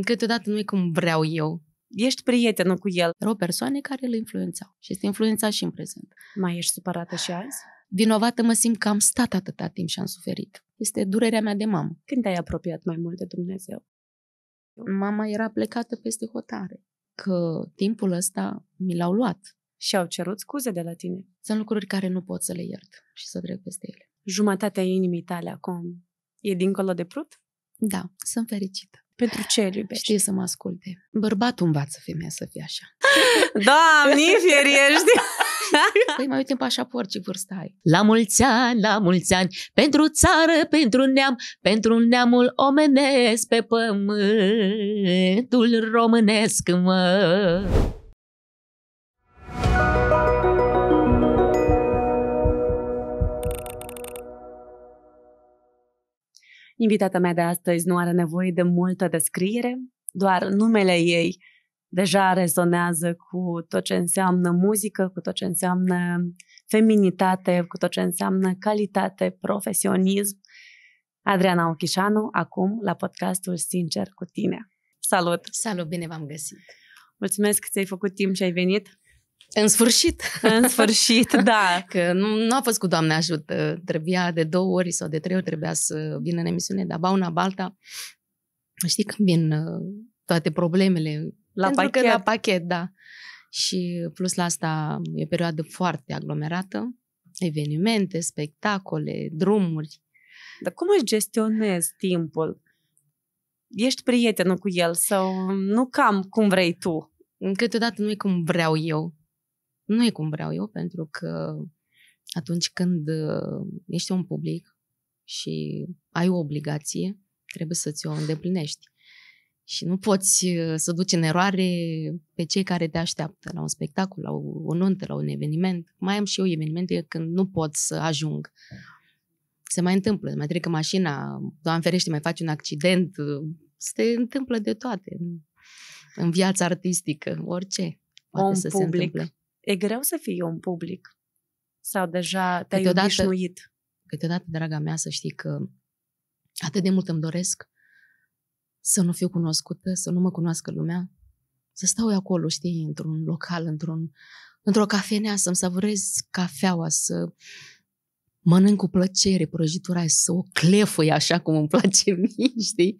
câteodată nu e cum vreau eu. Ești prietenă cu el. Erau persoane care îl influențau și este influențat și în prezent. Mai ești supărată și azi? Vinovată mă simt că am stat atâta timp și am suferit. Este durerea mea de mamă. Când te-ai apropiat mai mult de Dumnezeu? Mama era plecată peste hotare, că timpul ăsta mi l-au luat. Și au cerut scuze de la tine. Sunt lucruri care nu pot să le iert și să trec peste ele. Jumătatea inimii tale acum e dincolo de prut? Da, sunt fericită. Pentru ce îl iubești? Știi să mă asculte. Bărbatul învață femeia să fie așa. da, mifier ești! păi mai uite în pașaport ce vârstă ai. La mulți ani, la mulți ani, pentru țară, pentru neam, pentru neamul omenesc pe pământul românesc, mă. Invitata mea de astăzi nu are nevoie de multă descriere, doar numele ei deja rezonează cu tot ce înseamnă muzică, cu tot ce înseamnă feminitate, cu tot ce înseamnă calitate, profesionism. Adriana Ochișanu, acum la podcastul Sincer cu tine. Salut! Salut, bine v-am găsit! Mulțumesc că ți-ai făcut timp și ai venit. În sfârșit. În sfârșit, da. Că nu, nu a fost cu Doamne ajută. Trebuia de două ori sau de trei ori trebuia să vină în emisiune, dar ba una, balta. Știi când vin uh, toate problemele. La Pentru pachet. Că la pachet, da. Și plus la asta e o perioadă foarte aglomerată. Evenimente, spectacole, drumuri. Dar cum își gestionezi timpul? Ești prietenul cu el sau nu cam cum vrei tu? câteodată nu e cum vreau eu nu e cum vreau eu, pentru că atunci când uh, ești un public și ai o obligație, trebuie să ți-o îndeplinești. Și nu poți uh, să duci în eroare pe cei care te așteaptă la un spectacol, la o nuntă, la un eveniment. Mai am și eu evenimente când nu pot să ajung. Se mai întâmplă, mai trec mașina, doamne ferește, mai faci un accident, uh, se întâmplă de toate în viața artistică, orice. un să public. Se întâmple e greu să fii un public sau deja te-ai câteodată, obișnuit? Câteodată, draga mea, să știi că atât de mult îmi doresc să nu fiu cunoscută, să nu mă cunoască lumea, să stau eu acolo, știi, într-un local, într-un, într-o cafenea, să-mi savurez cafeaua, să mănânc cu plăcere prăjitura să o clefui așa cum îmi place mie, știi?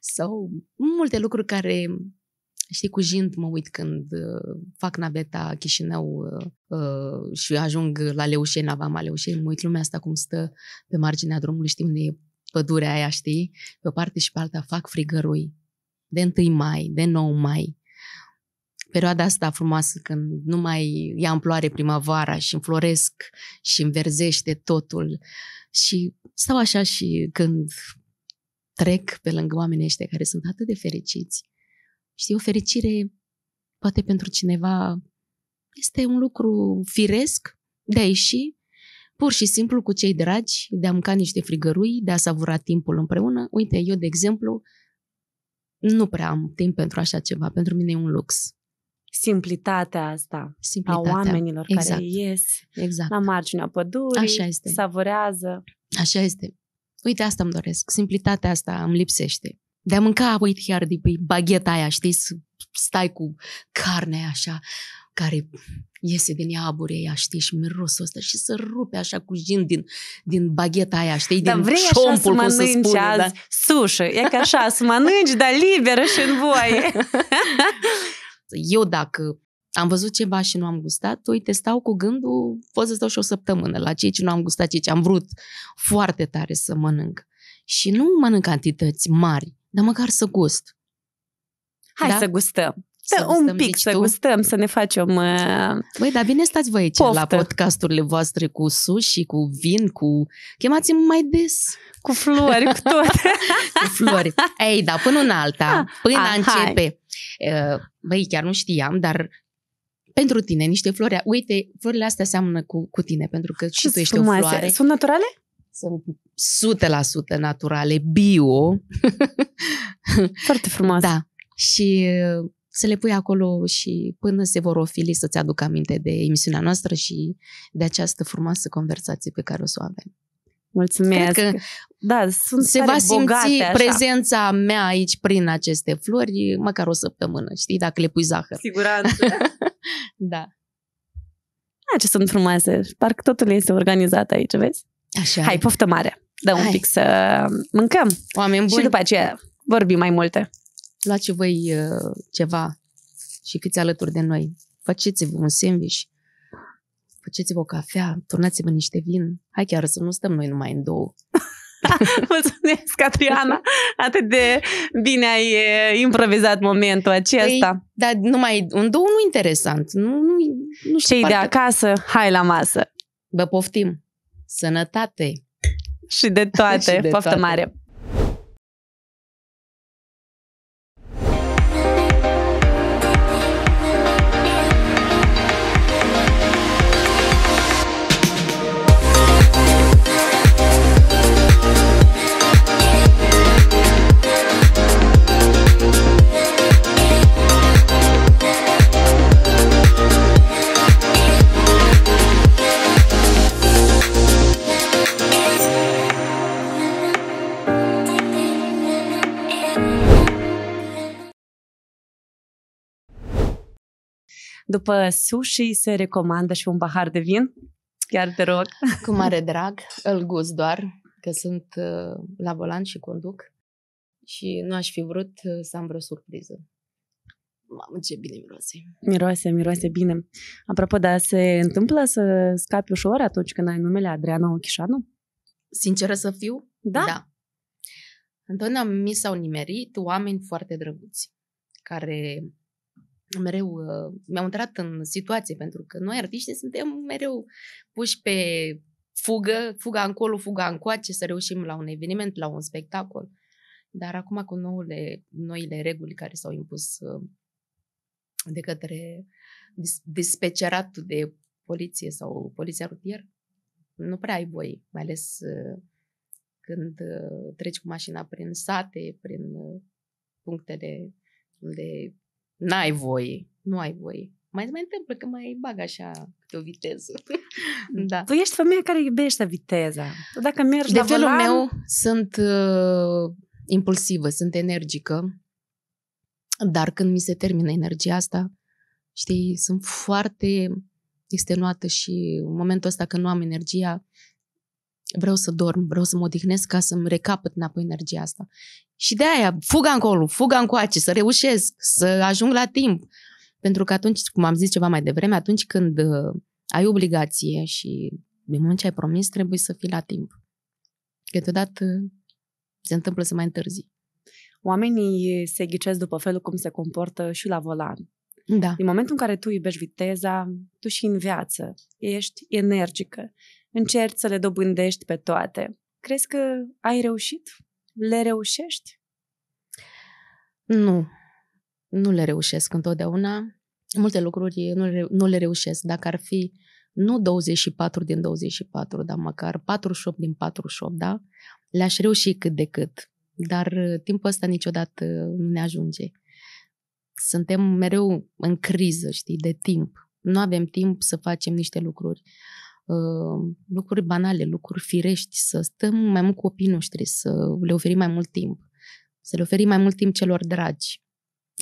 Sau multe lucruri care Știi, cu jind mă uit când uh, fac naveta Chișinău uh, uh și ajung la Leușei, la Vama Leușei, mă uit lumea asta cum stă pe marginea drumului, știi unde e pădurea aia, știi? Pe o parte și pe alta fac frigărui. De 1 mai, de 9 mai. Perioada asta frumoasă când nu mai ia ploare primăvara și înfloresc și înverzește totul. Și stau așa și când trec pe lângă oamenii ăștia care sunt atât de fericiți Știi, o fericire, poate pentru cineva, este un lucru firesc de a ieși pur și simplu cu cei dragi, de a mânca niște frigărui, de a savura timpul împreună. Uite, eu, de exemplu, nu prea am timp pentru așa ceva. Pentru mine e un lux. Simplitatea asta Simplitatea. a oamenilor exact. care ies exact. la marginea pădurii, așa este. savorează. Așa este. Uite, asta îmi doresc. Simplitatea asta îmi lipsește de a mânca, uite, chiar de pe bagheta aia, știi, să stai cu carne așa, care iese din abure aia, știi, și mirosul ăsta și să rupe așa cu jind din, din bagheta aia, știi, dar din vrei șompul, așa să mănânci cum se spune, azi da? sușă, e ca așa, să mănânci, dar liberă și în voie. Eu dacă am văzut ceva și nu am gustat, uite, stau cu gândul, pot să stau și o săptămână la cei ce nu am gustat, cei ce am vrut foarte tare să mănânc. Și nu mănânc cantități mari, dar măcar să gust. Hai da? să gustăm. Să da, un pic deci să tu. gustăm, să ne facem uh, Băi, dar bine stați voi aici poftă. la podcasturile voastre cu sushi, cu vin, cu... Chemați-mă mai des. Cu flori, cu tot. cu flori. Ei, da, până în alta, ah, până ah, începe. Hai. Uh, băi, chiar nu știam, dar pentru tine niște flori, uite, florile astea seamănă cu, cu tine, pentru că și tu ești frumoase. o floare. Sunt naturale? sunt 100% naturale, bio. Foarte frumos. Da. Și uh, să le pui acolo și până se vor ofili să-ți aduc aminte de emisiunea noastră și de această frumoasă conversație pe care o să o avem. Mulțumesc! Cred că da, sunt se va simți bogate, așa. prezența mea aici prin aceste flori măcar o săptămână, știi, dacă le pui zahăr. Siguranță! da. A, ce sunt frumoase! Parcă totul este organizat aici, vezi? Așa. Hai, poftă mare. Dă Hai. un pic să mâncăm. Oameni buni. Și după aceea vorbim mai multe. Luați voi uh, ceva și fiți alături de noi. Faceți-vă un sandwich, faceți-vă o cafea, turnați-vă niște vin. Hai chiar să nu stăm noi numai în două. Mulțumesc, Adriana! Atât de bine ai uh, improvizat momentul acesta. Ei, păi, dar numai un două nu interesant. Nu, nu, nu știu Cei de acasă, hai la masă! Vă poftim! sănătate și de toate. și de Poftă toate. mare! După sushi se recomandă și un pahar de vin? Chiar te rog. Cu mare drag, îl gust doar, că sunt uh, la volan și conduc și nu aș fi vrut uh, să am vreo surpriză. Mamă, ce bine miroase. Miroase, miroase bine. Apropo, dar se întâmplă să scapi ușor atunci când ai numele Adriana Ochișanu? Sinceră să fiu? Da. da. Întotdeauna mi s-au nimerit oameni foarte drăguți, care mereu uh, mi-am intrat în situație, pentru că noi artiști suntem mereu puși pe fugă, fuga încolo, fuga încoace, să reușim la un eveniment, la un spectacol. Dar acum cu noule, noile reguli care s-au impus uh, de către dispeceratul de poliție sau poliția rutier, nu prea ai voi, mai ales uh, când treci cu mașina prin sate, prin punctele unde N-ai voie. Nu ai voie. Mai se mai întâmplă că mai bag așa câte o viteză. Mm. da. Tu păi ești femeia care iubește viteza. Tu dacă mergi De la felul volan... meu sunt uh, impulsivă, sunt energică. Dar când mi se termină energia asta, știi, sunt foarte extenuată și în momentul ăsta când nu am energia, vreau să dorm, vreau să mă odihnesc ca să-mi recapăt înapoi energia asta. Și de aia, fuga încolo, fuga încoace, să reușesc, să ajung la timp. Pentru că atunci, cum am zis ceva mai devreme, atunci când uh, ai obligație și din moment ce ai promis, trebuie să fii la timp. Câteodată uh, se întâmplă să mai întârzi. Oamenii uh, se ghicesc după felul cum se comportă și la volan. Da. Din momentul în care tu iubești viteza, tu și în viață ești energică, încerci să le dobândești pe toate. Crezi că ai reușit? Le reușești? Nu. Nu le reușesc întotdeauna. Multe lucruri nu le, nu le reușesc. Dacă ar fi nu 24 din 24, dar măcar 48 din 48, da? Le-aș reuși cât de cât. Dar uh, timpul ăsta niciodată uh, nu ne ajunge. Suntem mereu în criză, știi, de timp. Nu avem timp să facem niște lucruri. Uh, Uh, lucruri banale, lucruri firești, să stăm mai mult cu copiii noștri, să le oferim mai mult timp, să le oferim mai mult timp celor dragi,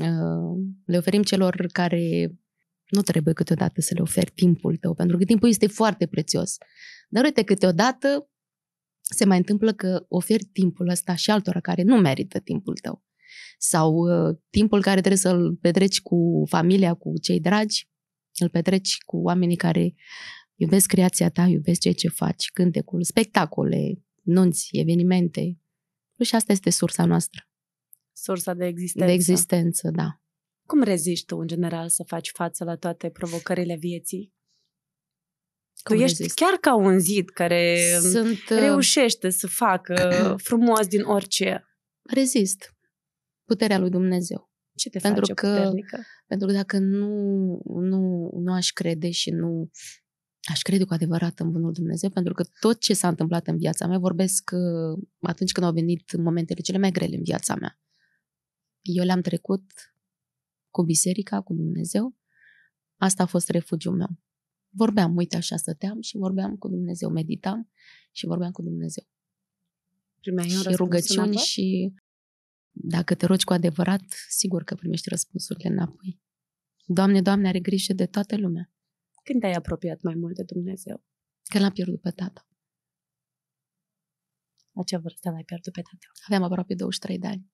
uh, le oferim celor care nu trebuie câteodată să le oferi timpul tău, pentru că timpul este foarte prețios. Dar uite, câteodată se mai întâmplă că oferi timpul ăsta și altora care nu merită timpul tău. Sau uh, timpul care trebuie să-l petreci cu familia, cu cei dragi, îl petreci cu oamenii care Iubesc creația ta, iubesc ceea ce faci, cântecul, spectacole, nunți, evenimente. Păi și asta este sursa noastră. Sursa de existență. De existență, da. Cum reziști tu, în general, să faci față la toate provocările vieții? Cum tu ești rezist? chiar ca un zid care Sunt, uh, reușește să facă frumos din orice. Rezist. Puterea lui Dumnezeu. Ce te pentru face că, puternică? Pentru că dacă nu, nu, nu aș crede și nu aș crede cu adevărat în Bunul Dumnezeu, pentru că tot ce s-a întâmplat în viața mea, vorbesc uh, atunci când au venit momentele cele mai grele în viața mea. Eu le-am trecut cu biserica, cu Dumnezeu. Asta a fost refugiul meu. Vorbeam, uite așa stăteam și vorbeam cu Dumnezeu, meditam și vorbeam cu Dumnezeu. Primeai și rugăciuni și dacă te rogi cu adevărat, sigur că primești răspunsurile înapoi. Doamne, Doamne, are grijă de toată lumea. Când te-ai apropiat mai mult de Dumnezeu? Când l-am pierdut pe tata. La ce vârstă l-ai pierdut pe tata? Aveam aproape 23 de ani.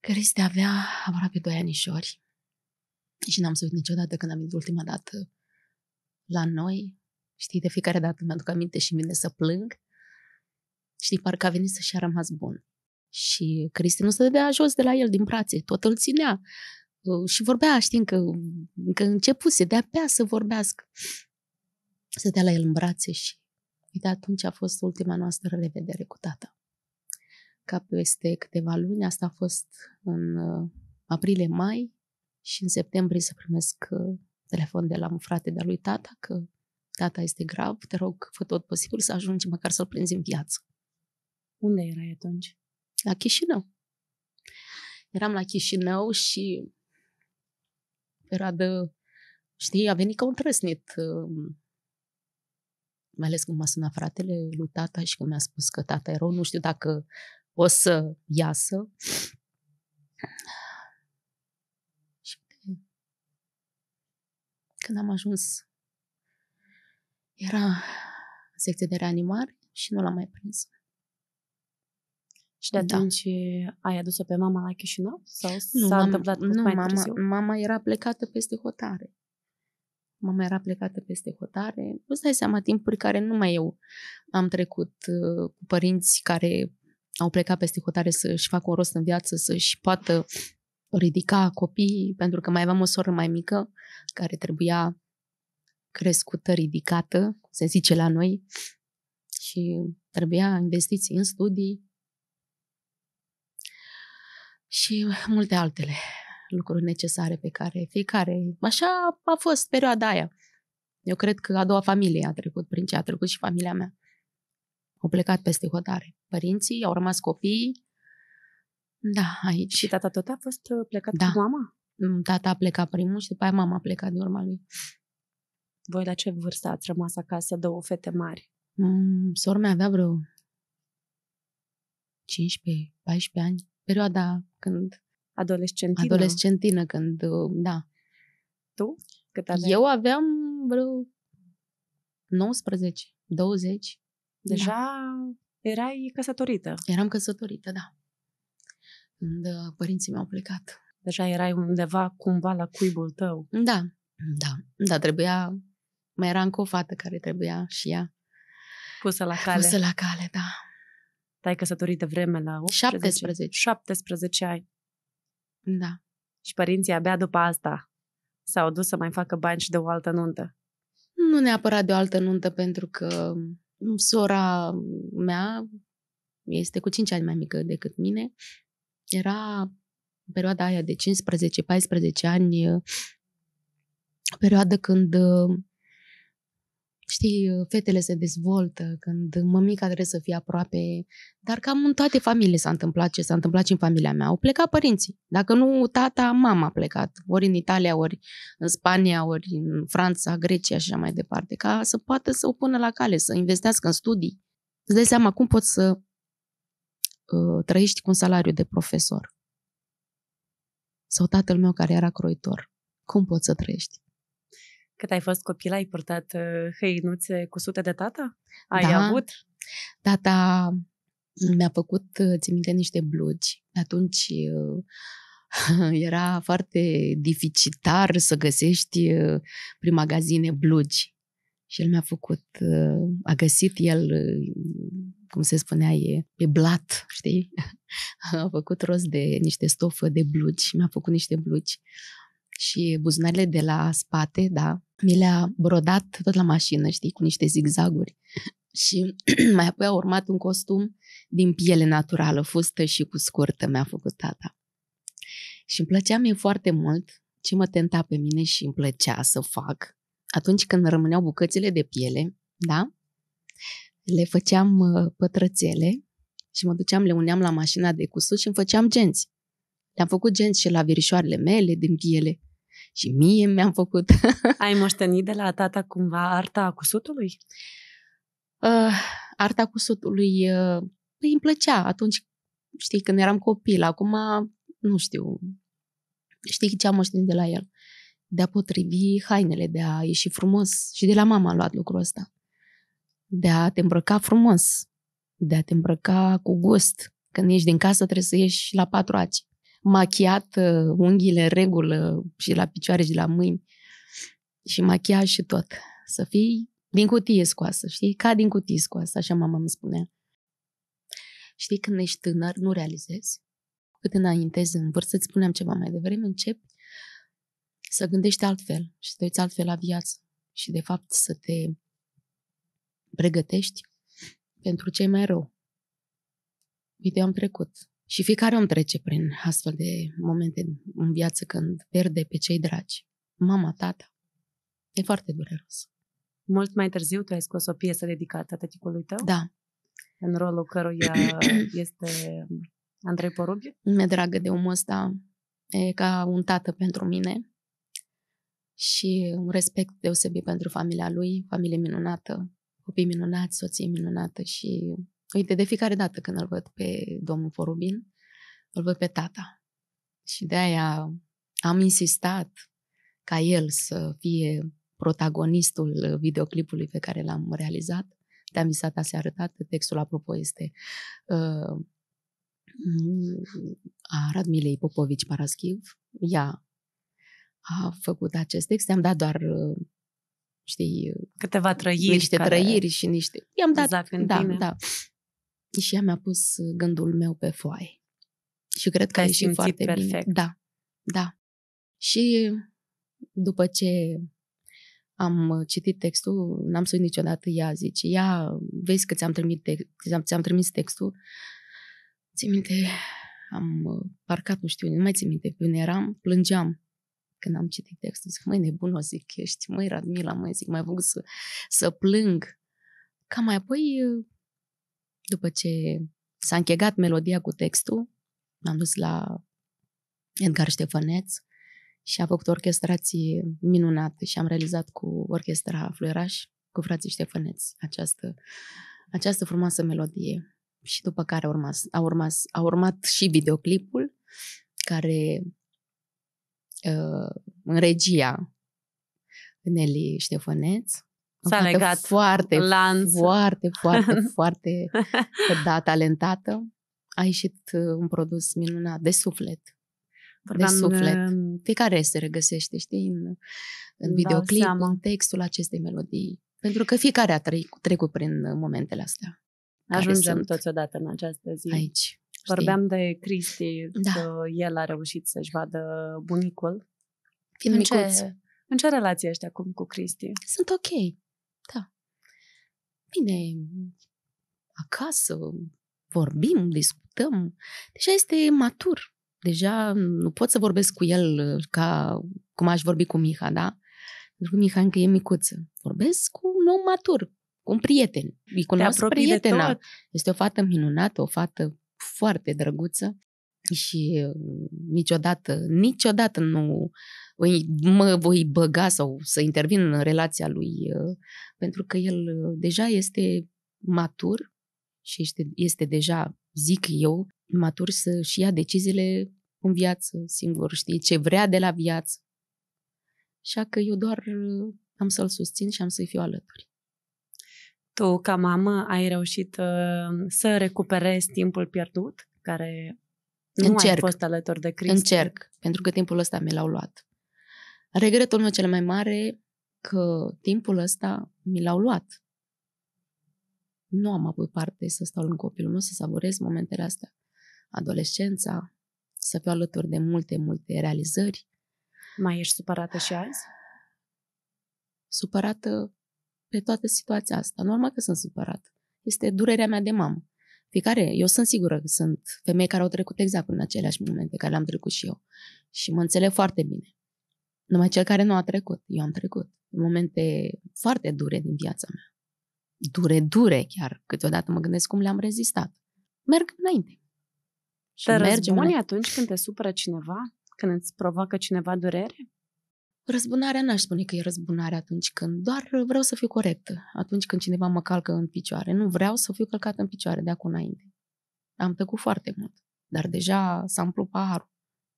Cristi avea aproape 2 anișori și n-am să niciodată când am venit ultima dată la noi. Știi, de fiecare dată mi-aduc aminte și mine să plâng. Știi, parcă a venit să-și a rămas bun. Și Cristi nu se dădea jos de la el, din brațe, tot îl ținea. Ă, și vorbea, știm că, că începuse de-abia să vorbească. Să dea la el în brațe și uite, atunci a fost ultima noastră revedere cu tata. Ca peste câteva luni, asta a fost în ă, aprilie-mai și în septembrie să primesc ă, telefon de la un frate de-a lui tata că tata este grav, te rog, fă tot posibil să ajungi măcar să-l prinzi în viață. Unde erai atunci? La Chișinău. Eram la Chișinău și era de, știi, a venit ca un trăsnit. Um, mai ales cum m-a sunat fratele lui tata și cum mi-a spus că tata e rău, nu știu dacă o să iasă. Și când am ajuns, era secție de reanimare și nu l-am mai prins. Și de atunci da. ai adus-o pe mama la Chișinău? Sau nu, s-a mama, întâmplat nu, mai mama, târziu? mama era plecată peste hotare. Mama era plecată peste hotare. Nu stai seama timpuri care numai eu am trecut uh, cu părinți care au plecat peste hotare să-și facă un rost în viață, să-și poată ridica copiii, pentru că mai aveam o soră mai mică care trebuia crescută, ridicată, cum se zice la noi, și trebuia investiții în studii, și multe altele lucruri necesare pe care fiecare, așa a fost perioada aia. Eu cred că a doua familie a trecut prin ce a trecut și familia mea. Au plecat peste hotare. Părinții, au rămas copii. Da, aici. Și tata tot a fost uh, plecat da. cu mama? Mm, tata a plecat primul și după aia mama a plecat de urma lui. Voi la ce vârstă ați rămas acasă, două fete mari? Mm, sor mea avea vreo 15-14 ani perioada când... Adolescentină. Adolescentină, când, da. Tu? Cât aveai? Eu aveam vreo 19, 20. Deja da. erai căsătorită. Eram căsătorită, da. Când uh, părinții mi-au plecat. Deja erai undeva cumva la cuibul tău. Da, da, da, trebuia... Mai era încă o fată care trebuia și ea pusă la cale. Pusă la cale, da. Te-ai căsătorit de vreme la 18, 17. 17 ani. Da. Și părinții abia după asta s-au dus să mai facă bani și de o altă nuntă. Nu neapărat de o altă nuntă, pentru că sora mea este cu 5 ani mai mică decât mine. Era în perioada aia de 15-14 ani, perioada când știi, fetele se dezvoltă când mămica trebuie să fie aproape, dar cam în toate familiile s-a întâmplat ce s-a întâmplat și în familia mea. Au plecat părinții. Dacă nu tata, mama a plecat, ori în Italia, ori în Spania, ori în Franța, Grecia și așa mai departe, ca să poată să o pună la cale, să investească în studii. Îți dai seama cum poți să uh, trăiești cu un salariu de profesor. Sau tatăl meu care era croitor. Cum poți să trăiești? Cât ai fost copil, ai purtat uh, hăinuțe cu sute de tata? Ai da. avut? Tata da, da, mi-a făcut, uh, țin minte, niște blugi. Atunci uh, era foarte dificitar să găsești prin magazine blugi. Și el mi-a făcut, a găsit el, cum se spunea, e, e blat, știi? A făcut rost de niște stofă de blugi, mi-a făcut niște blugi și buzunarele de la spate, da, mi le-a brodat tot la mașină, știi, cu niște zigzaguri. Și mai apoi a urmat un costum din piele naturală, fustă și cu scurtă mi-a făcut tata. Și îmi plăcea mie foarte mult ce mă tenta pe mine și îmi plăcea să fac. Atunci când rămâneau bucățele de piele, da, le făceam uh, pătrățele și mă duceam, le uneam la mașina de cusut și îmi făceam genți. Le-am făcut genți și la virișoarele mele din piele și mie mi-am făcut. Ai moștenit de la tata cumva arta cusutului? Uh, arta cusutului, uh, îi păi îmi plăcea atunci, știi, când eram copil. Acum, nu știu, știi ce am moștenit de la el. De a potrivi hainele, de a ieși frumos. Și de la mama a luat lucrul ăsta. De a te îmbrăca frumos, de a te îmbrăca cu gust. Când ieși din casă, trebuie să ieși la patru aci machiat uh, unghiile în regulă și la picioare și la mâini și machiaj și tot. Să fii din cutie scoasă, știi? Ca din cutie scoasă, așa mama îmi spunea. Știi, când ești tânăr, nu realizezi. Cât înaintezi în vârstă, îți spuneam ceva mai devreme, începi să gândești altfel și să te uiți altfel la viață și, de fapt, să te pregătești pentru ce mai rău. Uite, am trecut și fiecare om trece prin astfel de momente în viață când pierde pe cei dragi. Mama, tata. E foarte dureros. Mult mai târziu tu ai scos o piesă dedicată tăticului tău? Da. În rolul căruia este Andrei Porubiu? Mi-e dragă de omul ăsta. E ca un tată pentru mine. Și un respect deosebit pentru familia lui, familie minunată, copii minunați, soție minunată și Uite, de fiecare dată când îl văd pe domnul Forubin, îl văd pe tata. Și de aia am insistat ca el să fie protagonistul videoclipului pe care l-am realizat. Te-am visat aseară, tată. Textul, apropo, este uh, a Radmilei Popovici Paraschiv. Ea a făcut acest text. I-am dat doar uh, știi, câteva trăiri. Niște care... trăiri și niște... I-am dat, exact, da, da și ea mi-a pus gândul meu pe foaie. Și cred că a ieșit foarte perfect. bine. Da, da. Și după ce am citit textul, n-am să niciodată, ea zice, ia, vezi că ți-am trimis, te- ți-am, ți-am trimis textul, ți minte, am parcat, nu știu, nu mai țin minte, când eram, plângeam când am citit textul, zic, măi, nebun o zic, ești, măi, Radmila, măi, zic, mai vreau să, să plâng. Cam mai apoi după ce s-a închegat melodia cu textul, am dus la Edgar Ștefăneț și a făcut o orchestrație minunată și am realizat cu orchestra Fluieraș, cu frații Ștefăneț, această, această frumoasă melodie. Și după care a urmat, a urmat, a urmat și videoclipul, care uh, în regia Nelly Ștefăneț, S-a legat foarte, lanț. foarte, foarte, foarte da, talentată. A ieșit uh, un produs minunat, de suflet. Vorbeam de suflet. De... Um, care se regăsește, știi, în, în videoclip, seama. în textul acestei melodii. Pentru că fiecare a trecut prin uh, momentele astea. Ajungem toți odată în această zi. Aici. Vorbeam de Cristi, da. că el a reușit să-și vadă bunicul. Fiind în Ce, în ce relație ești acum cu Cristi? Sunt ok. Da. Bine, acasă, vorbim, discutăm. Deja este matur. Deja nu pot să vorbesc cu el uh, ca cum aș vorbi cu Miha, da? Pentru că Miha încă e micuță. Vorbesc cu un om matur, cu un prieten. Îi cunosc prietena. Este o fată minunată, o fată foarte drăguță și uh, niciodată, niciodată nu mă voi băga sau să intervin în relația lui, uh, pentru că el uh, deja este matur și este, este deja, zic eu, matur să-și ia deciziile în viață singur, știi, ce vrea de la viață. Așa că eu doar uh, am să-l susțin și am să-i fiu alături. Tu, ca mamă, ai reușit uh, să recuperezi timpul pierdut, care nu Încerc. ai fost alături de Cristi? Încerc, pentru că timpul ăsta mi l-au luat. Regretul meu cel mai mare că timpul ăsta mi l-au luat. Nu am avut parte să stau în copilul meu, să savorez momentele astea. Adolescența, să fiu alături de multe, multe realizări. Mai ești supărată și azi? Supărată pe toată situația asta. Normal că sunt supărată. Este durerea mea de mamă. Fiecare, eu sunt sigură că sunt femei care au trecut exact în aceleași momente care le-am trecut și eu. Și mă înțeleg foarte bine. Numai cel care nu a trecut. Eu am trecut. Momente foarte dure din viața mea. Dure, dure chiar. Câteodată mă gândesc cum le-am rezistat. Merg înainte. Și te răzbuni atunci când te supără cineva? Când îți provoacă cineva durere? Răzbunarea n-aș spune că e răzbunare atunci când doar vreau să fiu corectă. Atunci când cineva mă calcă în picioare. Nu vreau să fiu călcată în picioare de acum înainte. Am tăcut foarte mult. Dar deja s-a umplut paharul.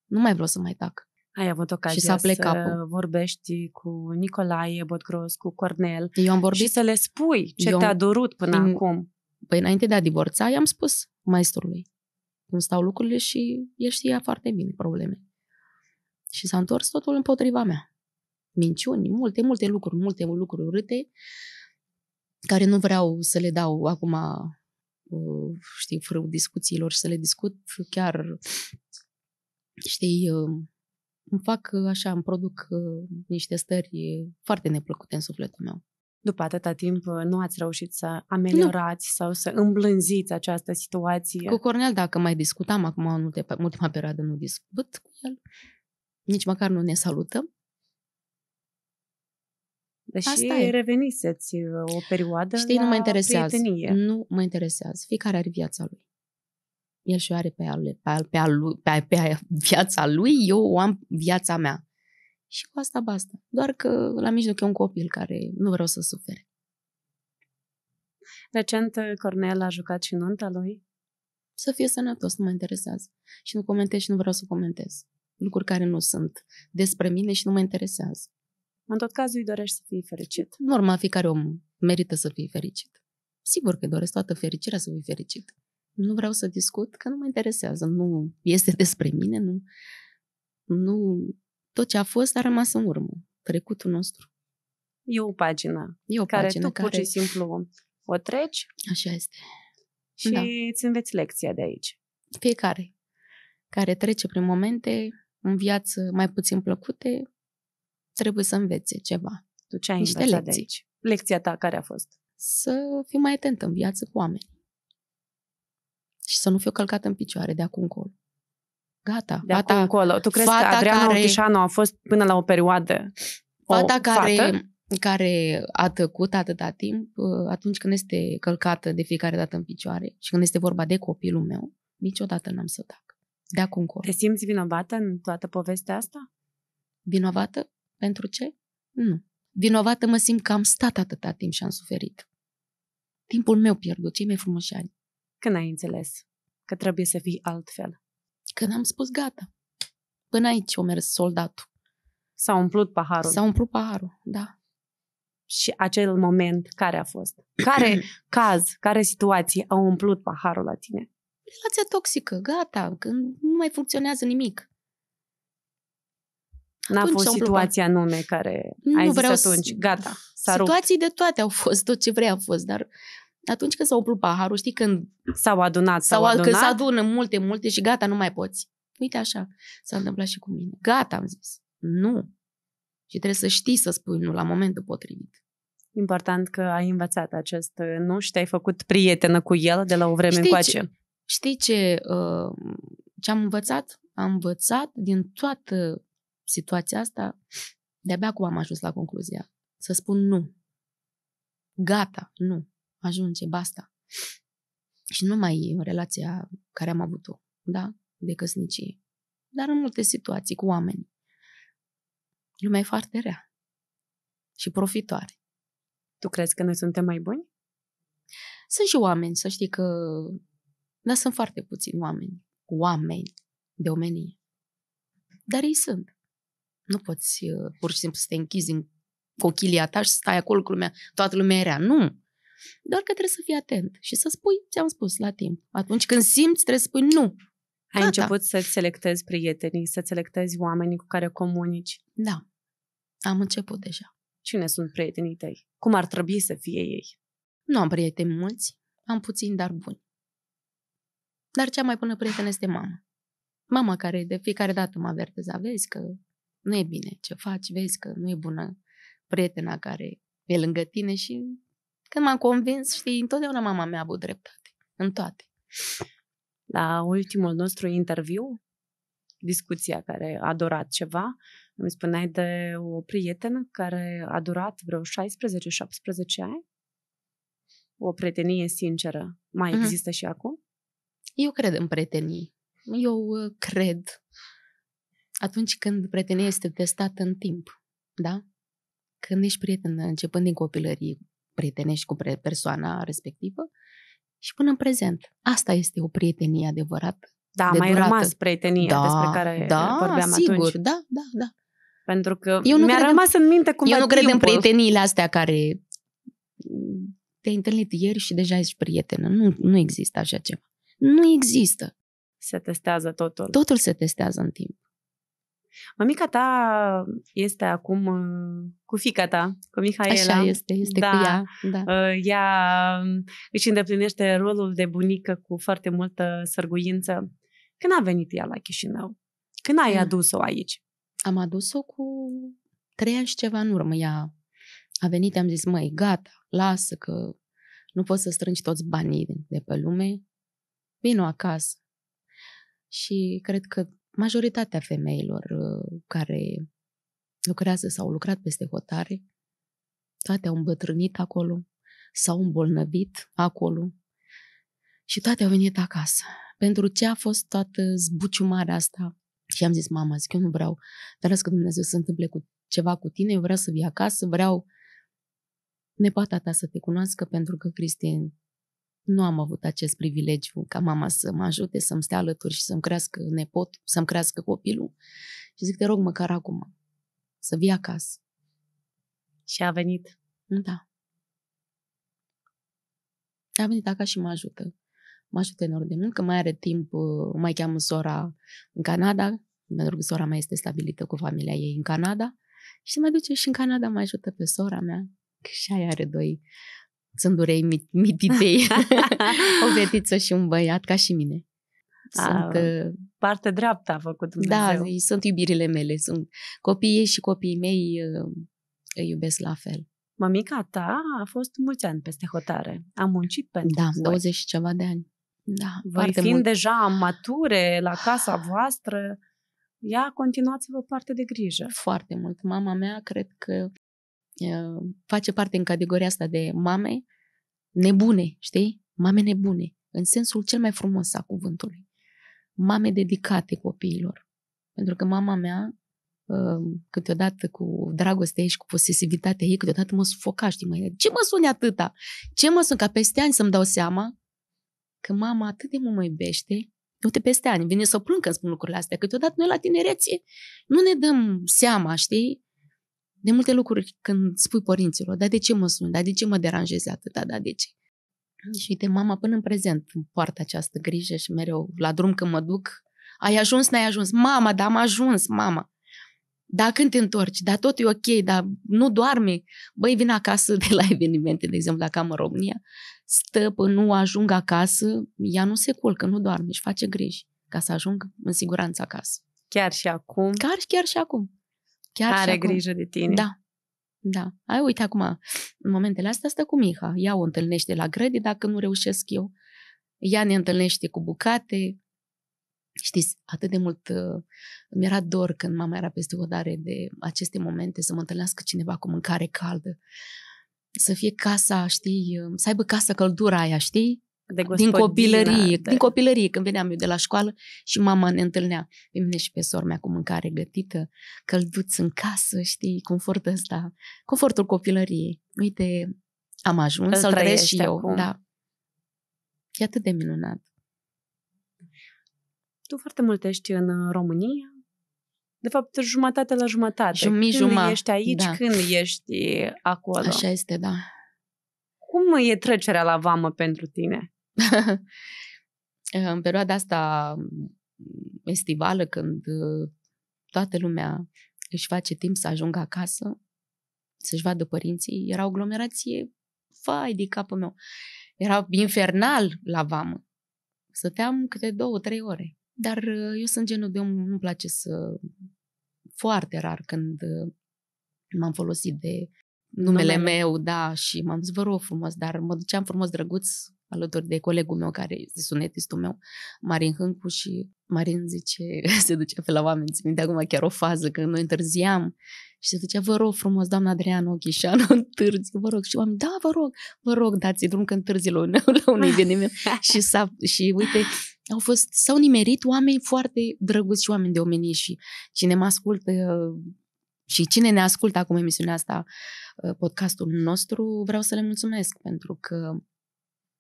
Nu mai vreau să mai tac. Ai avut ocazia și să capul. vorbești cu Nicolae Botgros, cu Cornel Eu am vorbit, și să le spui ce eu, te-a durut până din... acum. Păi înainte de a divorța, i-am spus maestrului cum stau lucrurile și el știa foarte bine probleme. Și s-a întors totul împotriva mea. Minciuni, multe, multe lucruri, multe lucruri urâte, care nu vreau să le dau acum, uh, știi, frâu discuțiilor și să le discut chiar, știi, uh, îmi fac ă, așa, îmi produc ă, niște stări foarte neplăcute în sufletul meu. După atâta timp, ă, nu ați reușit să ameliorați nu. sau să îmblânziți această situație? Cu Cornel, dacă mai discutam acum, în ultima, perioadă nu discut cu el, nici măcar nu ne salutăm. Deși Asta e. reveniseți o perioadă Știi, nu mă interesează. Prietenie. Nu mă interesează. Fiecare are viața lui el și-o are pe, ale, pe, al, pe, al, pe, pe viața lui, eu o am viața mea. Și cu asta basta. Doar că la mijloc e un copil care nu vreau să sufere. Recent, Cornel a jucat și nunta lui. Să fie sănătos, nu mă interesează. Și nu comentez și nu vreau să comentez. Lucruri care nu sunt despre mine și nu mă interesează. În tot cazul îi dorești să fii fericit. Normal, fiecare om merită să fie fericit. Sigur că doresc toată fericirea să fii fericit nu vreau să discut, că nu mă interesează, nu este despre mine, nu, nu tot ce a fost a rămas în urmă, trecutul nostru. E o pagină e o care pagină tu care... pur și simplu o treci Așa este. și da. îți înveți lecția de aici. Fiecare care trece prin momente în viață mai puțin plăcute, trebuie să învețe ceva. Tu ce ai învățat de aici? Lecția ta care a fost? Să fii mai atent în viață cu oameni și să nu fiu călcată în picioare de acum încolo. Gata. De fata, acum încolo. Tu crezi că Adriana care, Ochișanu a fost până la o perioadă o fata care, fată? care a tăcut atâta timp, uh, atunci când este călcată de fiecare dată în picioare și când este vorba de copilul meu, niciodată n-am să tac. De acum încolo. Te simți vinovată în toată povestea asta? Vinovată? Pentru ce? Nu. Vinovată mă simt că am stat atâta timp și am suferit. Timpul meu pierdut, cei mai frumoși ani. Când ai înțeles că trebuie să fii altfel? Când am spus gata. Până aici o mers soldatul. S-a umplut paharul. S-a umplut paharul, da. Și acel moment care a fost? Care caz, care situație a umplut paharul la tine? Relația toxică, gata, când nu mai funcționează nimic. N-a atunci fost situația anume care nu ai zis vreau atunci, gata, s-a Situații rupt. de toate au fost, tot ce vrei a fost, dar atunci când s-a umplut paharul, știi când... S-au adunat, s-au, s adunat. Când s adună multe, multe și gata, nu mai poți. Uite așa, s-a întâmplat și cu mine. Gata, am zis. Nu. Și trebuie să știi să spui nu la momentul potrivit. Important că ai învățat acest nu și te-ai făcut prietenă cu el de la o vreme știi încoace. Ce, știi ce, uh, ce am învățat? Am învățat din toată situația asta, de-abia acum am ajuns la concluzia, să spun nu. Gata, nu ajunge, basta. Și nu mai în relația care am avut-o, da? De căsnicie. Dar în multe situații cu oameni. Lumea e foarte rea și profitoare. Tu crezi că noi suntem mai buni? Sunt și oameni, să știi că... Dar sunt foarte puțini oameni. Oameni de omenie. Dar ei sunt. Nu poți uh, pur și simplu să te închizi în cochilia ta și să stai acolo cu lumea, toată lumea era. Nu! Doar că trebuie să fii atent și să spui, ți-am spus, la timp. Atunci când simți, trebuie să spui nu. Ai Gata. început să-ți selectezi prietenii, să selectezi oamenii cu care comunici. Da, am început deja. Cine sunt prietenii tăi? Cum ar trebui să fie ei? Nu am prieteni mulți, am puțini, dar buni. Dar cea mai bună prietenă este mama. Mama care de fiecare dată mă avertează, vezi că nu e bine ce faci, vezi că nu e bună prietena care e lângă tine și când m-am convins, știi, întotdeauna mama mea a avut dreptate. În toate. La ultimul nostru interviu, discuția care a durat ceva, îmi spuneai de o prietenă care a durat vreo 16-17 ani? O prietenie sinceră mai mhm. există și acum? Eu cred în prietenii. Eu uh, cred atunci când prietenia este testată în timp, da? Când ești prietenă începând din copilărie, prietenești cu persoana respectivă și până în prezent. Asta este o prietenie adevărată. Da, de mai durată. rămas prietenia da, despre care da, vorbeam sigur, atunci. Da, da, da. Pentru că eu nu mi-a cred rămas în, în minte cum Eu nu cred timpul. în prieteniile astea care te-ai întâlnit ieri și deja ești prietenă. Nu, nu există așa ceva. Nu există. Se testează totul. Totul se testează în timp. Mamica ta este acum uh, cu fica ta, cu Mihaela. Așa este, este da. cu ea. Da. Uh, ea um, își îndeplinește rolul de bunică cu foarte multă sărguință. Când a venit ea la Chișinău? Când ai da. adus-o aici? Am adus-o cu trei ani și ceva în urmă. Ea a venit, am zis, măi, gata, lasă că nu poți să strângi toți banii de pe lume, vino acasă. Și cred că majoritatea femeilor uh, care lucrează sau au lucrat peste hotare, toate au îmbătrânit acolo, s-au îmbolnăvit acolo și toate au venit acasă. Pentru ce a fost toată zbuciumarea asta? Și am zis, mama, zic, eu nu vreau, Dar că Dumnezeu să se întâmple cu ceva cu tine, eu vreau să vii acasă, vreau nepoata ta să te cunoască pentru că Cristin nu am avut acest privilegiu ca mama să mă ajute, să-mi stea alături și să-mi crească nepot, să-mi crească copilul. Și zic, te rog, măcar acum, să vii acasă. Și a venit. Da. A venit acasă și mă ajută. Mă ajută enorm de mult, că mai are timp, uh, mai cheamă sora în Canada, pentru că sora mea este stabilită cu familia ei în Canada. Și se mai duce și în Canada, mai ajută pe sora mea, că și aia are doi țândurei mititei, o fetiță și un băiat ca și mine. Sunt, a, da. uh, parte dreaptă a făcut da, Dumnezeu. Da, sunt iubirile mele. Sunt copiii și copiii mei uh, îi iubesc la fel. Mămica ta a fost mulți ani peste hotare. A muncit pentru Da, voi. 20 și ceva de ani. Da, voi fiind mult. deja mature la casa ah. voastră, ea să vă parte de grijă. Foarte mult. Mama mea cred că Ehm, face parte în categoria asta de mame nebune, știi? Mame nebune, în sensul cel mai frumos a cuvântului. Mame dedicate copiilor. Pentru că mama mea, ehm, câteodată cu dragoste și cu posesivitatea ei, câteodată mă sufoca, știi, mai, ce mă suni atâta? Ce mă sun? Ca peste ani să-mi dau seama că mama atât de mult mă iubește, uite, peste ani, vine să o plâng când spun lucrurile astea, câteodată noi la tinerețe nu ne dăm seama, știi? De multe lucruri când spui părinților, da de ce mă sun, da de ce mă deranjezi atât, da, da de ce? Și uite, mama până în prezent îmi poartă această grijă și mereu la drum când mă duc, ai ajuns, n-ai ajuns, mama, da, am ajuns, mama. Da, când te întorci, da, tot e ok, da, nu doarme. Băi, vin acasă de la evenimente, de exemplu, dacă am în România, stă până nu ajung acasă, ea nu se culcă, nu doarme, și face griji ca să ajung în siguranță acasă. Chiar și acum? Chiar, chiar și acum. Chiar Are grijă de tine. Da. Da. Ai, uite acum, în momentele astea stă cu Miha. Ea o întâlnește la grădi dacă nu reușesc eu. Ea ne întâlnește cu bucate. Știți, atât de mult uh, mi-era dor când mama era peste dare de aceste momente să mă întâlnească cineva cu mâncare caldă. Să fie casa, știi, să aibă casa căldura aia, știi? de din copilărie, de... din copilărie, când veneam eu de la școală și mama ne întâlnea pe mine și pe sora mea cu mâncare gătită, călduți în casă, știi, confort ăsta, confortul copilăriei. Uite, am ajuns să-l trăiesc și eu. Acum. Da. E atât de minunat. Tu foarte mult ești în uh, România, de fapt, jumătate la jumătate. Jumii, când juma. ești aici, da. când ești acolo. Așa este, da. Cum e trecerea la vamă pentru tine? în perioada asta mm, estivală, când uh, toată lumea își face timp să ajungă acasă, să-și vadă părinții, era o aglomerație fai de capul meu. Era infernal la vamă. Săteam câte două, trei ore. Dar uh, eu sunt genul de om, nu-mi place să... Foarte rar când uh, m-am folosit de numele, numele. meu, da, și m-am zis, vă rog frumos, dar mă duceam frumos drăguț alături de colegul meu care este sunetistul meu, Marin Hâncu și Marin zice, se ducea pe la oameni, țin minte acum chiar o fază, că noi întârziam și se ducea, vă rog frumos, doamna Adrian Ochișanu, întârzi, vă rog. Și oameni, da, vă rog, vă rog, dați drum că întârzi la un, la un eveniment. și, s-a, și uite, au fost, s-au nimerit oameni foarte drăguți și oameni de omenie și cine mă ascultă și cine ne ascultă acum emisiunea asta, ă, podcastul nostru, vreau să le mulțumesc pentru că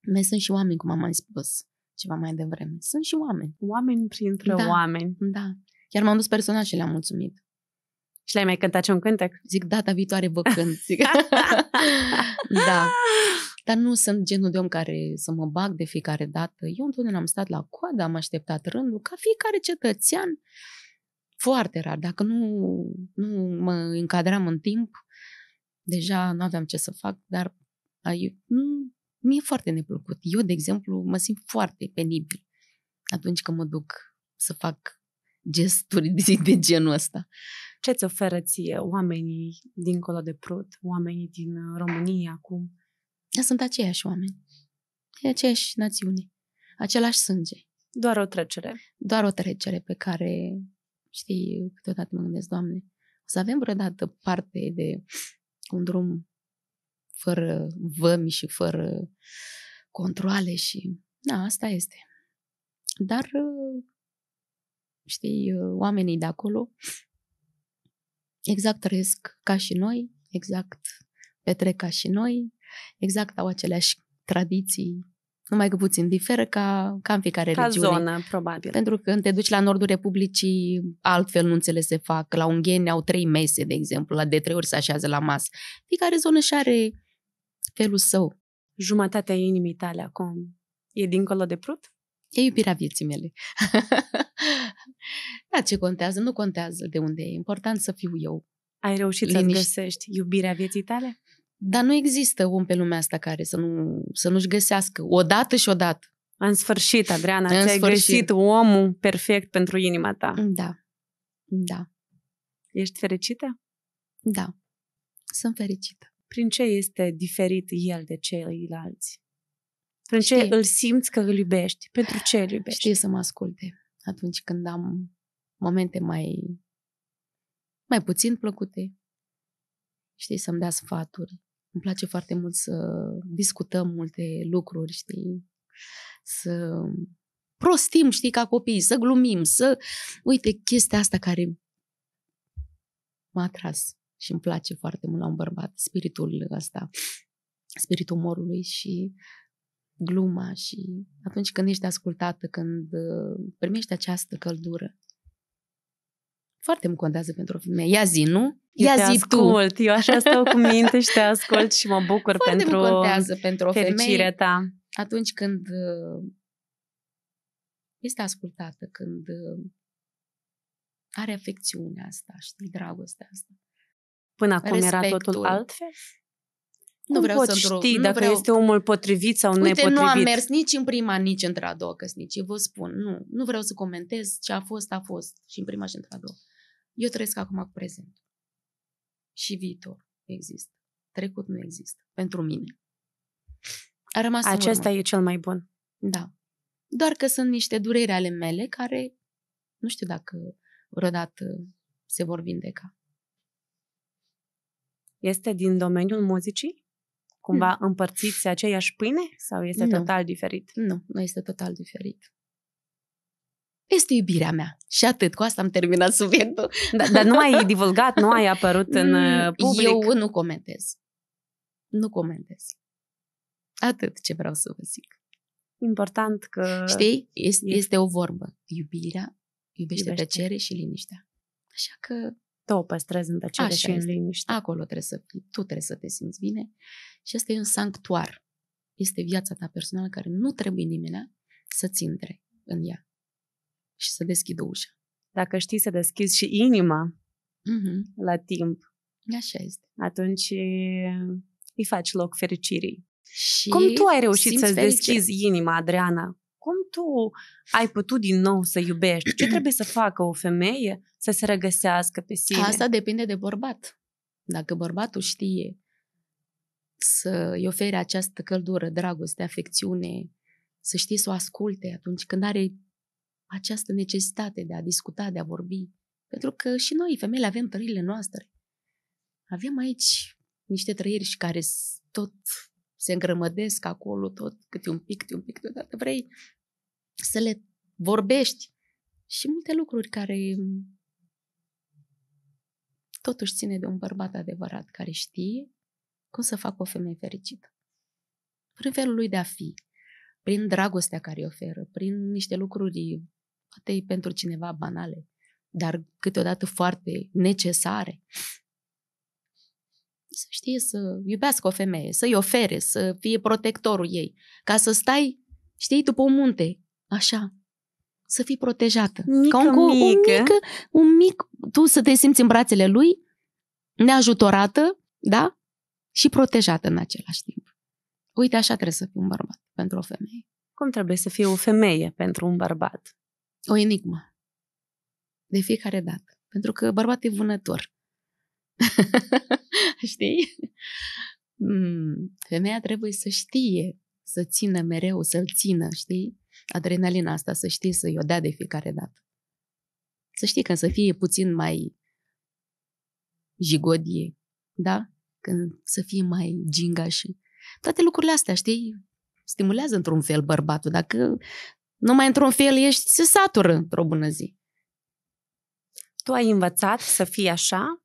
mai sunt și oameni, cum am mai spus ceva mai devreme. Sunt și oameni. Oameni printre da, oameni. Da. Chiar m-am dus personal și le-am mulțumit. Și le-ai mai cântat și un cântec? Zic, data viitoare vă cânt. Zic. da. Dar nu sunt genul de om care să mă bag de fiecare dată. Eu întotdeauna am stat la coadă, am așteptat rândul, ca fiecare cetățean. Foarte rar. Dacă nu, nu mă încadram în timp, deja nu aveam ce să fac, dar ai, nu, mi-e foarte neplăcut. Eu, de exemplu, mă simt foarte penibil atunci când mă duc să fac gesturi de, de genul ăsta. Ce îți oferă ție oamenii dincolo de Prut, oamenii din uh, România acum? Da, sunt aceiași oameni, e aceeași națiune, același sânge. Doar o trecere. Doar o trecere pe care, știi, câteodată mă gândesc, Doamne, o să avem vreodată parte de un drum fără vămi și fără controle și... Da, asta este. Dar, știi, oamenii de acolo exact trăiesc ca și noi, exact petrec ca și noi, exact au aceleași tradiții, numai că puțin diferă ca, ca în fiecare ca regiune. zonă, probabil. Pentru că când te duci la nordul Republicii, altfel nu înțeles se fac. La Ungheni au trei mese, de exemplu, la de trei ori se așează la masă. Fiecare zonă și are felul său. Jumătatea inimii tale acum e dincolo de prut? E iubirea vieții mele. da, ce contează? Nu contează de unde e. Important să fiu eu. Ai reușit să-ți găsești iubirea vieții tale? Dar nu există om pe lumea asta care să, nu, să nu-și găsească odată și odată. În sfârșit, Adriana, în ți-ai sfârșit. găsit omul perfect pentru inima ta. Da. Da. Ești fericită? Da. Sunt fericită. Prin ce este diferit el de ceilalți? Prin Știi. ce îl simți că îl iubești? Pentru ce îl iubești? Știi să mă asculte atunci când am momente mai, mai puțin plăcute. Știi, să-mi dea sfaturi. Îmi place foarte mult să discutăm multe lucruri, știi? Să prostim, știi, ca copii, să glumim, să... Uite, chestia asta care m-a atras și îmi place foarte mult la un bărbat spiritul ăsta, spiritul umorului și gluma și atunci când ești ascultată, când uh, primești această căldură. Foarte mă contează pentru o femeie. Ia zi, nu? Eu Ia zi ascult. tu. Eu așa stau cu minte și te ascult și mă bucur Foarte pentru mă contează pentru o femeie. ta. Atunci când uh, este ascultată, când uh, are afecțiunea asta, știi, dragostea asta. Până acum Respectul. era totul altfel? Nu vreau poți să ști nu dacă vreau... este omul potrivit sau Uite, nepotrivit? nu am mers nici în prima, nici între a doua căsnicie. Vă spun, nu. Nu vreau să comentez ce a fost, a fost. Și în prima și între a doua. Eu trăiesc acum cu prezent. Și viitor există. Trecut nu există. Pentru mine. A rămas Acesta e cel mai bun. Da. Doar că sunt niște dureri ale mele care nu știu dacă vreodată se vor vindeca este din domeniul muzicii? Cumva nu. împărțiți aceeași pâine sau este nu. total diferit? Nu, nu este total diferit este iubirea mea. Și atât, cu asta am terminat subiectul. Dar, dar nu ai divulgat, nu ai apărut în mm, uh, public? Eu nu comentez. Nu comentez. Atât ce vreau să vă zic. Important că... Știi? Este, este o vorbă. Iubirea iubește, iubește. tăcere și liniștea. Așa că tu o păstrezi în tăcere Așa și în liniște. Acolo trebuie să fii, tu trebuie să te simți bine și asta e un sanctuar. Este viața ta personală care nu trebuie nimeni să-ți intre în ea și să deschidă ușa. Dacă știi să deschizi și inima mm-hmm. la timp, Așa este. atunci îi faci loc fericirii. Și Cum tu ai reușit să-ți fericire. deschizi inima, Adriana? cum tu ai putut din nou să iubești? Ce trebuie să facă o femeie să se regăsească pe sine? Asta depinde de bărbat. Dacă bărbatul știe să-i ofere această căldură, dragoste, afecțiune, să știe să o asculte atunci când are această necesitate de a discuta, de a vorbi. Pentru că și noi, femeile, avem trăirile noastre. Avem aici niște trăiri și care tot se îngrămădesc acolo tot, câte un pic, câte un pic, deodată vrei să le vorbești. Și multe lucruri care totuși ține de un bărbat adevărat care știe cum să facă o femeie fericită. Prin felul lui de a fi, prin dragostea care îi oferă, prin niște lucruri, poate pentru cineva banale, dar câteodată foarte necesare să știe să iubească o femeie, să-i ofere, să fie protectorul ei, ca să stai, știi, după un munte, așa, să fii protejată. Mică, ca un, mică. Un, mic, un mic, tu să te simți în brațele lui, neajutorată, da? Și protejată în același timp. Uite, așa trebuie să fii un bărbat pentru o femeie. Cum trebuie să fie o femeie pentru un bărbat? O enigmă. De fiecare dată. Pentru că bărbatul e vânător. Știi? Mm, femeia trebuie să știe să țină mereu, să-l țină, știi? Adrenalina asta, să știi să-i o dea de fiecare dată. Să știi când să fie puțin mai jigodie, da? Când să fie mai gingaș. Toate lucrurile astea, știi, stimulează într-un fel bărbatul. Dacă numai într-un fel ești, se satură într-o bună zi. Tu ai învățat să fii așa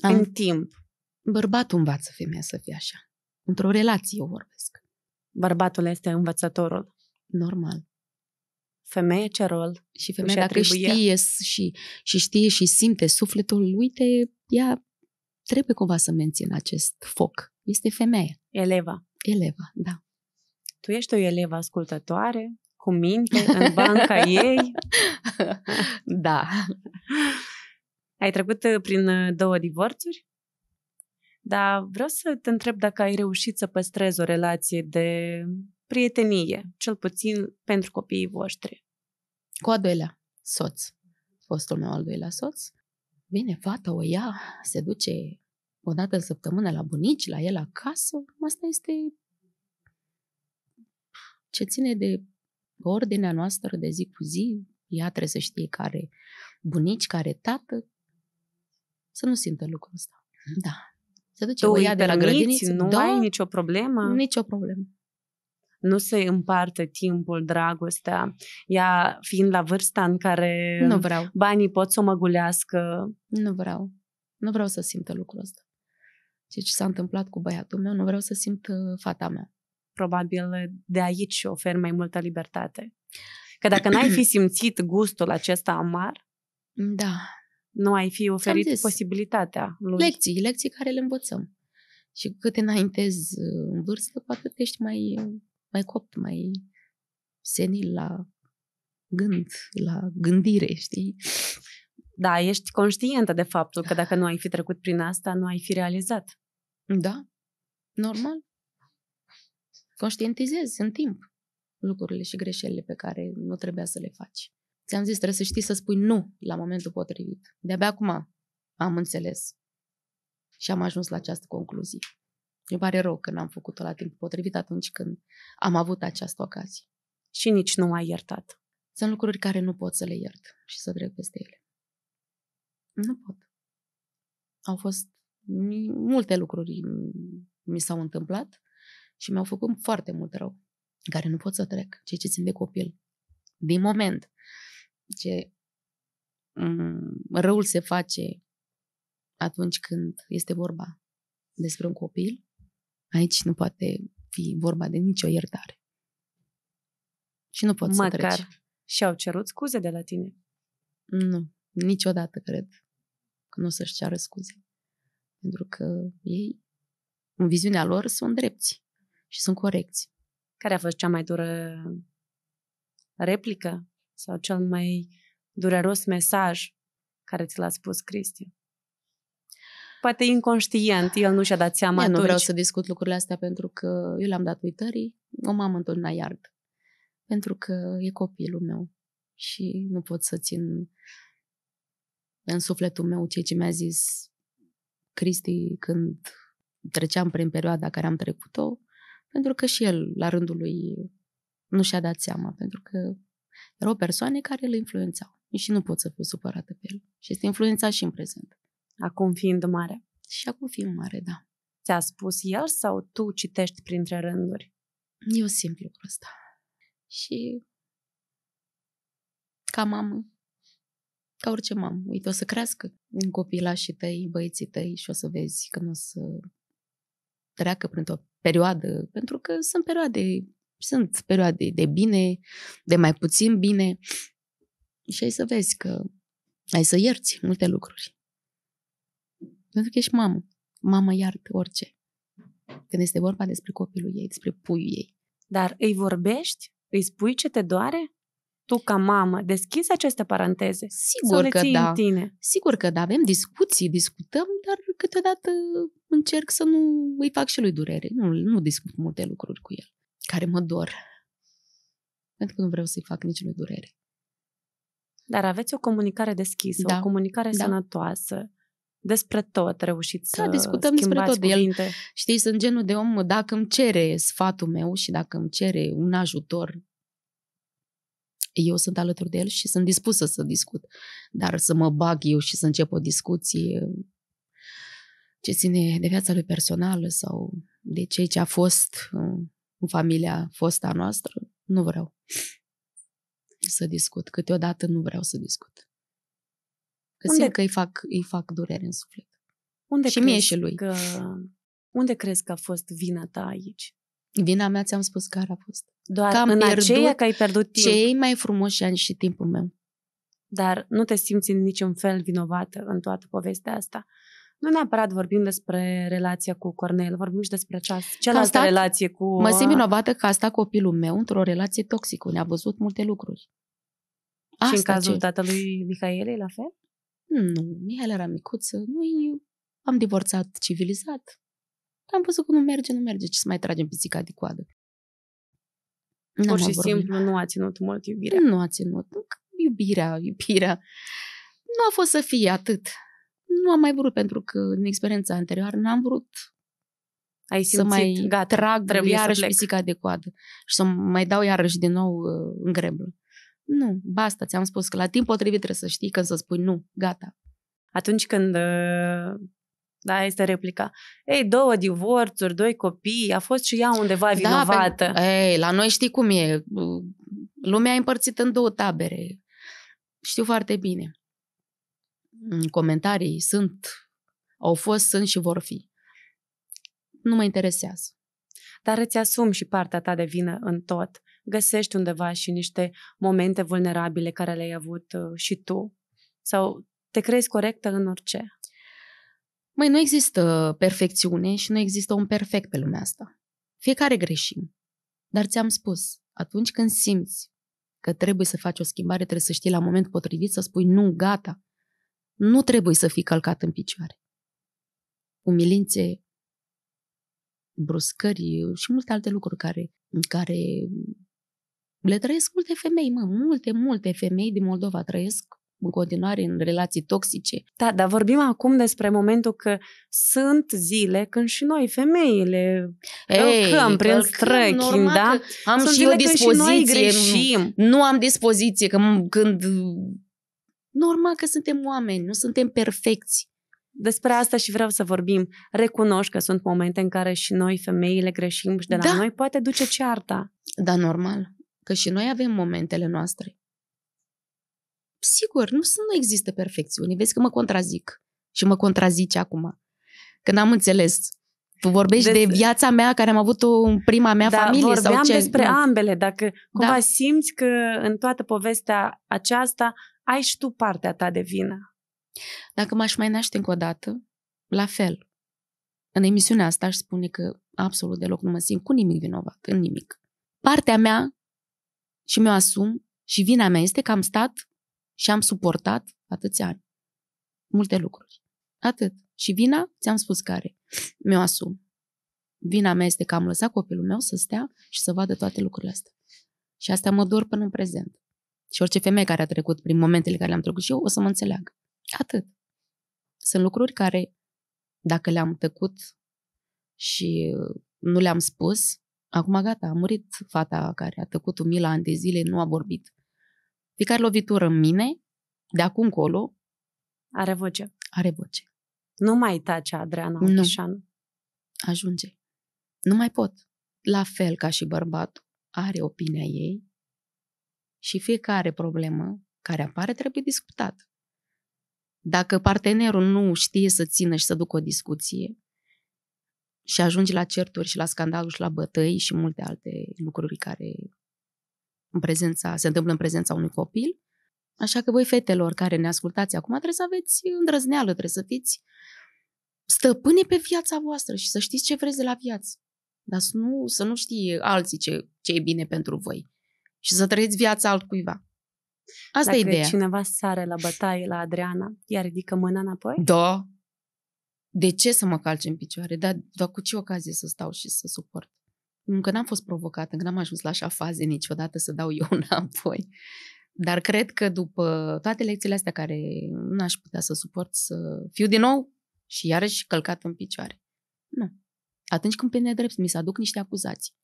am... în timp. Bărbatul învață femeia să fie așa. Într-o relație eu vorbesc. Bărbatul este învățătorul. Normal. Femeia ce rol? Și femeia dacă știe și, și știe și simte sufletul, uite, ea trebuie cumva să mențină acest foc. Este femeie. Eleva. Eleva, da. Tu ești o elevă ascultătoare, cu minte, în banca ei. da. Ai trecut uh, prin uh, două divorțuri, dar vreau să te întreb dacă ai reușit să păstrezi o relație de prietenie, cel puțin pentru copiii voștri. Cu al doilea soț, fostul meu al doilea soț, bine, fata o ia, se duce o dată în săptămână la bunici, la el acasă, asta este ce ține de ordinea noastră de zi cu zi, ea trebuie să știe care bunici, care tată, să nu simtă lucrul ăsta. Mhm. Da. Se duce, tu o ia de la grădiniță. Nu da, ai nicio problemă? Nicio problemă nu se împartă timpul, dragostea, ea fiind la vârsta în care nu vreau. banii pot să o măgulească. Nu vreau. Nu vreau să simtă lucrul ăsta. Ce, ce s-a întâmplat cu băiatul meu, nu vreau să simt uh, fata mea. Probabil uh, de aici ofer mai multă libertate. Că dacă n-ai fi simțit gustul acesta amar... Da, nu ai fi oferit posibilitatea lui. Lecții, lecții care le învățăm. Și cât te înaintezi uh, în vârstă, cu atât ești mai, mai copt, mai senil la gând, la gândire, știi? Da, ești conștientă de faptul că dacă nu ai fi trecut prin asta, nu ai fi realizat. Da, normal. Conștientizezi în timp lucrurile și greșelile pe care nu trebuia să le faci. Ți-am zis, trebuie să știi să spui nu la momentul potrivit. De-abia acum am înțeles și am ajuns la această concluzie. Îmi pare rău că n-am făcut-o la timp potrivit atunci când am avut această ocazie. Și nici nu m-ai iertat. Sunt lucruri care nu pot să le iert și să trec peste ele. Nu pot. Au fost multe lucruri mi s-au întâmplat și mi-au făcut foarte mult rău, care nu pot să trec, ceea ce țin de copil. Din moment ce mm, răul se face atunci când este vorba despre un copil, aici nu poate fi vorba de nicio iertare. Și nu pot Măcar să treci. și-au cerut scuze de la tine. Nu, niciodată cred că nu o să-și ceară scuze. Pentru că ei, în viziunea lor, sunt drepți și sunt corecți. Care a fost cea mai dură replică sau cel mai dureros mesaj care ți l-a spus Cristi? Poate inconștient, el nu și-a dat seama nu vreau să discut lucrurile astea pentru că eu l am dat uitării, o mamă întotdeauna iard. Pentru că e copilul meu și nu pot să țin în sufletul meu ceea ce mi-a zis Cristi când treceam prin perioada care am trecut-o, pentru că și el, la rândul lui, nu și-a dat seama, pentru că erau persoane care îl influențau și nu pot să fiu supărată pe el. Și este influențat și în prezent. Acum fiind mare. Și acum fiind mare, da. Ți-a spus el sau tu citești printre rânduri? Eu simt lucrul ăsta. Și ca mamă, ca orice mamă, uite, o să crească în și tăi, băieții tăi și o să vezi că nu o să treacă printr-o perioadă, pentru că sunt perioade sunt perioade de bine, de mai puțin bine și ai să vezi că ai să ierți multe lucruri. Pentru că ești mamă. Mama iartă orice. Când este vorba despre copilul ei, despre puiul ei. Dar îi vorbești? Îi spui ce te doare? tu ca mamă deschizi aceste paranteze? Sigur că da. tine? Sigur că da, avem discuții, discutăm, dar câteodată încerc să nu îi fac și lui durere. Nu, nu discut multe lucruri cu el care mă dor. Pentru că nu vreau să-i fac nici lui durere. Dar aveți o comunicare deschisă, da. o comunicare da. sănătoasă despre tot reușiți da, să discutăm despre tot. Cuvinte. El, știi, sunt genul de om, dacă îmi cere sfatul meu și dacă îmi cere un ajutor, eu sunt alături de el și sunt dispusă să discut. Dar să mă bag eu și să încep o discuție ce ține de viața lui personală sau de ceea ce a fost, uh, cu familia fosta noastră, nu vreau să discut. Câteodată nu vreau să discut. Că unde... simt că îi fac, îi fac durere în suflet. Unde și mie și lui. Că... Unde crezi că a fost vina ta aici? Vina mea ți-am spus care a fost. Doar că am în pierdut aceea că ai pierdut timp. cei mai frumoși ani și timpul meu. Dar nu te simți în niciun fel vinovată în toată povestea asta nu neapărat vorbim despre relația cu Cornel, vorbim și despre ceas, cealaltă stat, relație cu... Mă simt vinovată că a stat copilul meu într-o relație toxică, ne-a văzut multe lucruri. Asta în cazul ce? tatălui Mihaelei, la fel? Nu, Mihaela era micuță, noi am divorțat civilizat. Am văzut că nu merge, nu merge, ce să mai tragem pisica de coadă. N-am Pur și simplu nu a ținut mult iubirea. Nu a ținut. Iubirea, iubirea. Nu a fost să fie atât nu am mai vrut pentru că din experiența anterioară n-am vrut Ai simțit, să mai gata, trag trebuie iarăși să plec. pisica de coadă și să mai dau iarăși din nou uh, în greblă. Nu, basta, ți-am spus că la timp potrivit trebuie să știi când să spui nu, gata. Atunci când uh... Da, este replica. Ei, două divorțuri, doi copii, a fost și ea undeva da, vinovată. Da, ei, la noi știi cum e. Uh, lumea e împărțită în două tabere. Știu foarte bine. Mm, comentarii sunt, au fost, sunt și vor fi. Nu mă interesează. Dar îți asumi și partea ta de vină în tot. Găsești undeva și niște momente vulnerabile care le-ai avut uh, și tu. Sau te crezi corectă în orice. Măi, nu există perfecțiune și nu există un perfect pe lumea asta. Fiecare greșim. Dar ți-am spus, atunci când simți că trebuie să faci o schimbare, trebuie să știi la moment potrivit să spui nu, gata, nu trebuie să fii călcat în picioare. Umilințe, bruscări și multe alte lucruri care, care le trăiesc multe femei, mă, multe, multe femei din Moldova trăiesc în continuare în relații toxice. Da, dar vorbim acum despre momentul că sunt zile când și noi, femeile, Ei, călcăm prin străchi, da? Am sunt și eu dispoziție. Și noi greșim. Nu am dispoziție, că când Normal că suntem oameni, nu suntem perfecți. Despre asta și vreau să vorbim. Recunoști că sunt momente în care și noi, femeile, greșim și de la da. noi poate duce cearta. Da, normal. Că și noi avem momentele noastre. Sigur, nu, nu există perfecțiune. Vezi că mă contrazic și mă contrazice acum. când am înțeles. Tu vorbești de, de viața mea care am avut-o în prima mea da, familie vorbeam sau ce? despre nu. Da. ambele. Dacă cumva da. simți că în toată povestea aceasta ai și tu partea ta de vină. Dacă m-aș mai naște încă o dată, la fel. În emisiunea asta aș spune că absolut deloc nu mă simt cu nimic vinovat, în nimic. Partea mea și mi-o asum și vina mea este că am stat și am suportat atâția ani. Multe lucruri. Atât. Și vina, ți-am spus care. Mi-o asum. Vina mea este că am lăsat copilul meu să stea și să vadă toate lucrurile astea. Și asta mă dor până în prezent. Și orice femeie care a trecut prin momentele care le-am trecut și eu, o să mă înțeleagă. Atât. Sunt lucruri care, dacă le-am tăcut și nu le-am spus, acum gata, a murit fata care a tăcut un ani de zile, nu a vorbit. Fiecare lovitură în mine, de acum încolo, are voce. Are voce. Nu mai tace Adriana nu. Ajunge. Nu mai pot. La fel ca și bărbatul, are opinia ei, și fiecare problemă care apare trebuie discutată. Dacă partenerul nu știe să țină și să ducă o discuție și ajunge la certuri și la scandaluri și la bătăi și multe alte lucruri care în prezența, se întâmplă în prezența unui copil, așa că voi fetelor care ne ascultați acum trebuie să aveți îndrăzneală, trebuie să fiți stăpâne pe viața voastră și să știți ce vreți de la viață. Dar să nu, să nu știe alții ce, ce e bine pentru voi și să trăiți viața altcuiva. Asta Dacă e ideea. cineva sare la bătaie la Adriana, iar ridică mâna înapoi? Da. De ce să mă calce în picioare? Dar, dar cu ce ocazie să stau și să suport? Încă n-am fost provocată, încă n-am ajuns la așa faze niciodată să dau eu înapoi. Dar cred că după toate lecțiile astea care n-aș putea să suport, să fiu din nou și iarăși călcat în picioare. Nu. Atunci când pe nedrept mi se aduc niște acuzații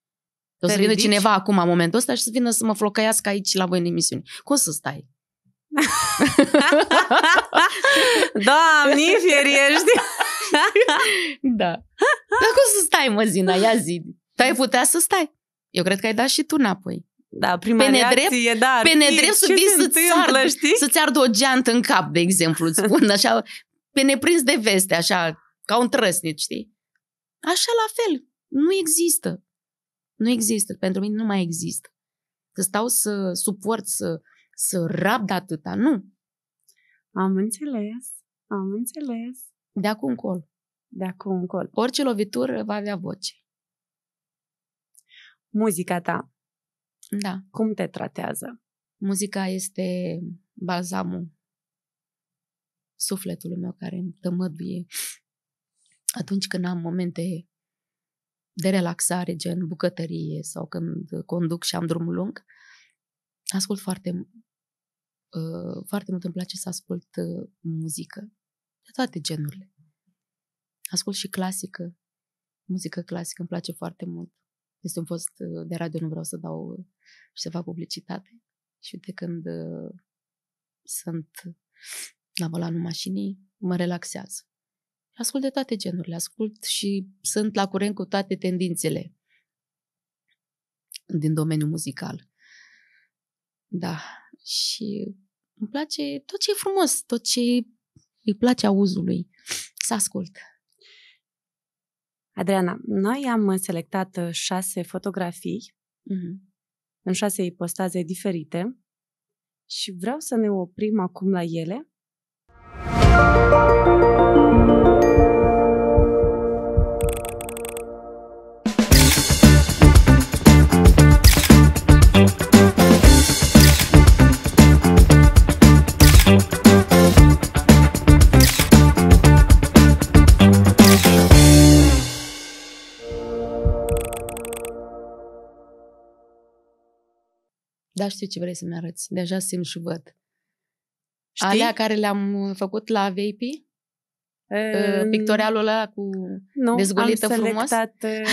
o să vină cineva acum, în momentul ăsta, și să vină să mă flocăiască aici la voi în emisiune. Cum să stai? Doamne, feriești! da. Dar cum să stai, mă, Zina? Ia zi. Tu ai putea să stai. Eu cred că ai dat și tu înapoi. Da, prima pe nedrept, reacție, da. Pe nedrept să vii să-ți ard, să-ți o geantă în cap, de exemplu, îți spun, așa, pe neprins de veste, așa, ca un trăsnic, știi? Așa la fel, nu există. Nu există, pentru mine nu mai există. Să stau să suport, să, să de atâta, nu. Am înțeles, am înțeles. De acum încolo. De acum încolo. Orice lovitură va avea voce. Muzica ta. Da. Cum te tratează? Muzica este balzamul sufletului meu care îmi tămăduie atunci când am momente de relaxare, gen bucătărie sau când conduc și am drumul lung, ascult foarte, uh, foarte mult îmi place să ascult uh, muzică de toate genurile. Ascult și clasică, muzică clasică îmi place foarte mult. Este un uh, de radio, nu vreau să dau uh, și să fac publicitate. Și uite când sunt la volanul mașinii, mă relaxează. Ascult de toate genurile, ascult și sunt la curent cu toate tendințele din domeniul muzical. Da, și îmi place tot ce e frumos, tot ce îi place auzului, să ascult. Adriana, noi am selectat uh, șase fotografii mm-hmm. în șase ipostaze diferite și vreau să ne oprim acum la ele. deja știu ce vrei să-mi arăți, deja simt și văd. Știi? Alea care le-am făcut la Vapey, Uh, ă, pictorialul ăla cu nu, dezgulită am frumos? Ă, selectat,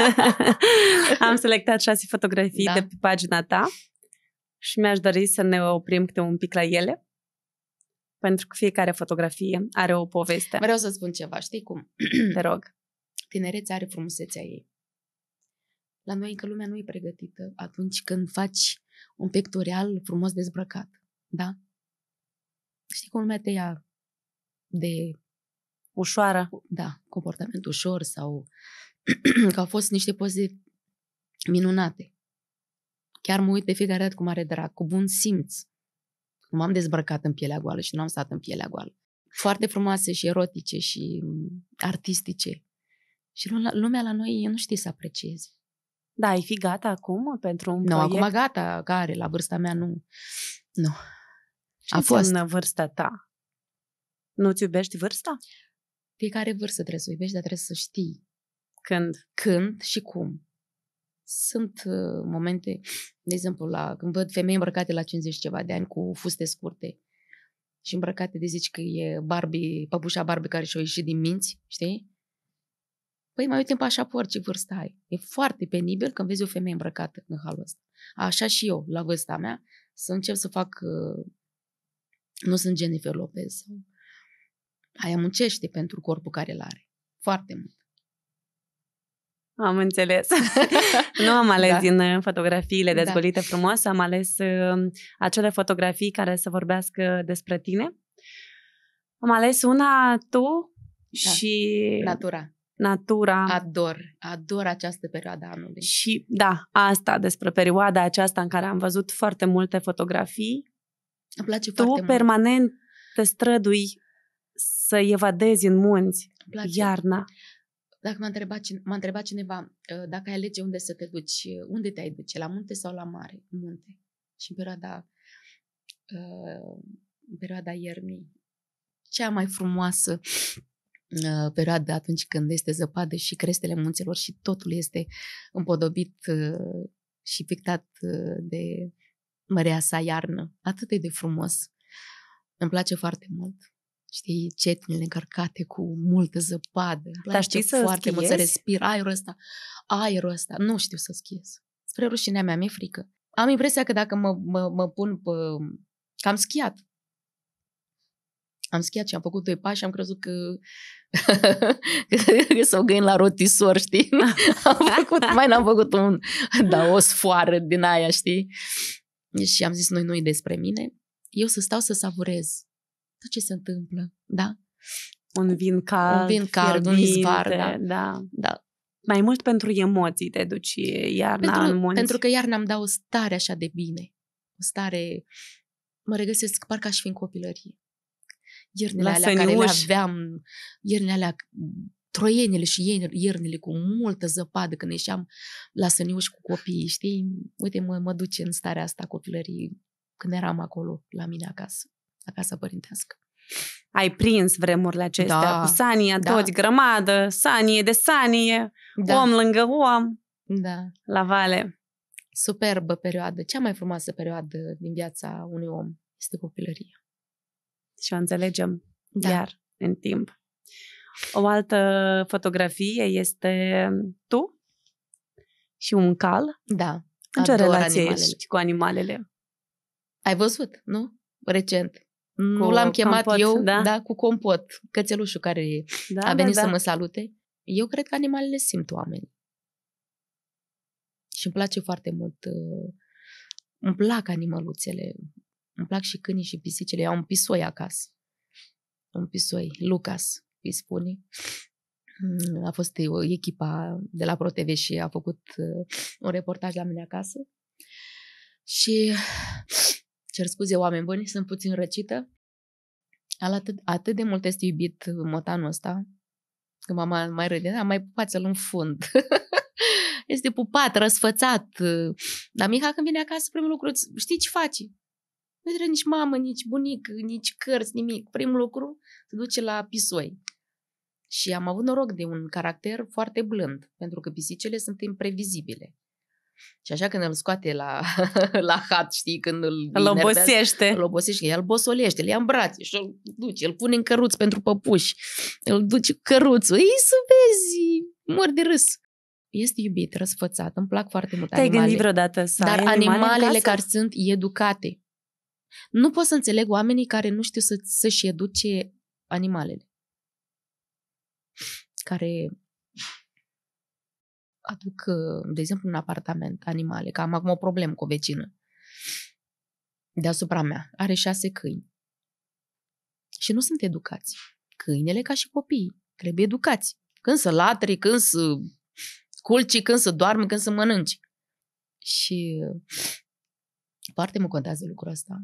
am selectat șase fotografii da. de pe pagina ta și mi-aș dori să ne oprim câte un pic la ele, pentru că fiecare fotografie are o poveste. Vreau să spun ceva, știi cum? Te rog. Tinerețea are frumusețea ei. La noi încă lumea nu e pregătită atunci când faci un pectorial frumos dezbrăcat, da? Știi cum lumea te ia de... Ușoară. Da, comportament ușor sau că au fost niște poze minunate. Chiar mă uit de fiecare dată cu mare drag, cu bun simț. Nu am dezbrăcat în pielea goală și nu am stat în pielea goală. Foarte frumoase și erotice și mm, artistice. Și lumea la noi nu știe să aprecieze. Da, ai fi gata acum pentru un nu, proiect? acum gata, care la vârsta mea nu. Nu. Ce a înseamnă În vârsta ta? Nu-ți iubești vârsta? Fiecare vârstă trebuie să o iubești, dar trebuie să știi. Când? Când și cum. Sunt uh, momente, de exemplu, la, când văd femei îmbrăcate la 50 ceva de ani cu fuste scurte și îmbrăcate de zici că e Barbie, păpușa Barbie care și-o ieșit din minți, știi? Păi mai uite în pașaport ce vârstă ai. E foarte penibil când vezi o femeie îmbrăcată în halul ăsta. Așa și eu, la vârsta mea, să încep să fac... Uh, nu sunt Jennifer Lopez. Aia muncește pentru corpul care îl are. Foarte mult. Am înțeles. nu am ales da. din uh, fotografiile da. dezvolite da. frumos, am ales uh, acele fotografii care să vorbească despre tine. Am ales una, tu da. și... Natura natura. Ador, ador această perioadă anului. Și da, asta despre perioada aceasta în care am văzut foarte multe fotografii. Îmi place tu foarte permanent mult. te strădui să evadezi în munți iarna. Dacă m-a întrebat, m-a întrebat cineva uh, dacă ai alege unde să te duci, uh, unde te-ai duce, la munte sau la mare? Munte. Și în perioada, uh, în perioada iernii, cea mai frumoasă Uh, perioadă atunci când este zăpadă și crestele munților și totul este împodobit uh, și pictat uh, de mărea sa iarnă. Atât de frumos. Îmi place foarte mult. Știi, cetinile încărcate cu multă zăpadă. Îmi place Dar știi să foarte schiezi? mult să respir aerul ăsta. Aerul ăsta. Nu știu să schiez. Spre rușinea mea, mi-e frică. Am impresia că dacă mă, mă, mă pun pe... că am schiat. Am schiat și am făcut doi pași și am crezut că că s-o găin la rotisor, știi? am făcut, mai n-am făcut un, da, o sfoară din aia, știi? Și am zis noi, nu despre mine, eu să stau să savurez tot ce se întâmplă, da? Un vin cald, un vin cald, un izbar, da. da. da. Mai mult pentru emoții te duci iarna pentru, în munți. Pentru că iarna îmi dau o stare așa de bine. O stare... Mă regăsesc parcă aș fi în copilărie iernile la alea care le aveam, iernile alea troienele și iernile cu multă zăpadă când ieșeam la săniuși cu copiii, știi? Uite, mă, mă duce în starea asta copilării când eram acolo la mine acasă, la casa părintească. Ai prins vremurile acestea da, cu Sania, da. toți grămadă, Sanie de Sanie, da. om lângă om, da. la vale. Superbă perioadă, cea mai frumoasă perioadă din viața unui om este copilăria și o înțelegem da. iar în timp. O altă fotografie este tu și un cal. Da. În ce relație animalele. ești cu animalele? Ai văzut, nu? Recent. Nu l-am chemat compot, eu, da? da, cu compot, cățelușul care da, a da, venit da, da. să mă salute. Eu cred că animalele simt oameni. Și îmi place foarte mult. Uh, îmi plac animăluțele. Îmi plac și câinii și pisicile. Eu am un pisoi acasă. Un pisoi, Lucas, îi spune. A fost o echipa de la ProTV și a făcut uh, un reportaj la mine acasă. Și cer scuze oameni buni, sunt puțin răcită. Atât, atât de mult este iubit motanul ăsta, că mama mai râde, am mai pupat l în fund. este pupat, răsfățat. Dar Miha când vine acasă, primul lucru, știi ce faci? Nu trebuie nici mamă, nici bunic, nici cărți, nimic. Primul lucru se duce la pisoi. Și am avut noroc de un caracter foarte blând, pentru că pisicele sunt imprevizibile. Și așa când îl scoate la, la hat, știi, când îl... Îl obosește. Îl obosește, el bosolește, îl ia în brațe și îl duce, îl pune în căruț pentru păpuși, îl duce căruțul, ei să vezi, mor de râs. Este iubit, răsfățat, îmi plac foarte mult Te-ai animale. gândit vreodată să Dar ai animale animalele în casă? care sunt educate, nu pot să înțeleg oamenii care nu știu să, să-și educe animalele. Care aduc, uh, de exemplu, în apartament animale, că am acum o problemă cu o vecină deasupra mea. Are șase câini. Și nu sunt educați. Câinele ca și copiii. Trebuie educați. Când să latri, când să culci, când să doarmi, când să mănânci. Și foarte mă contează lucrul ăsta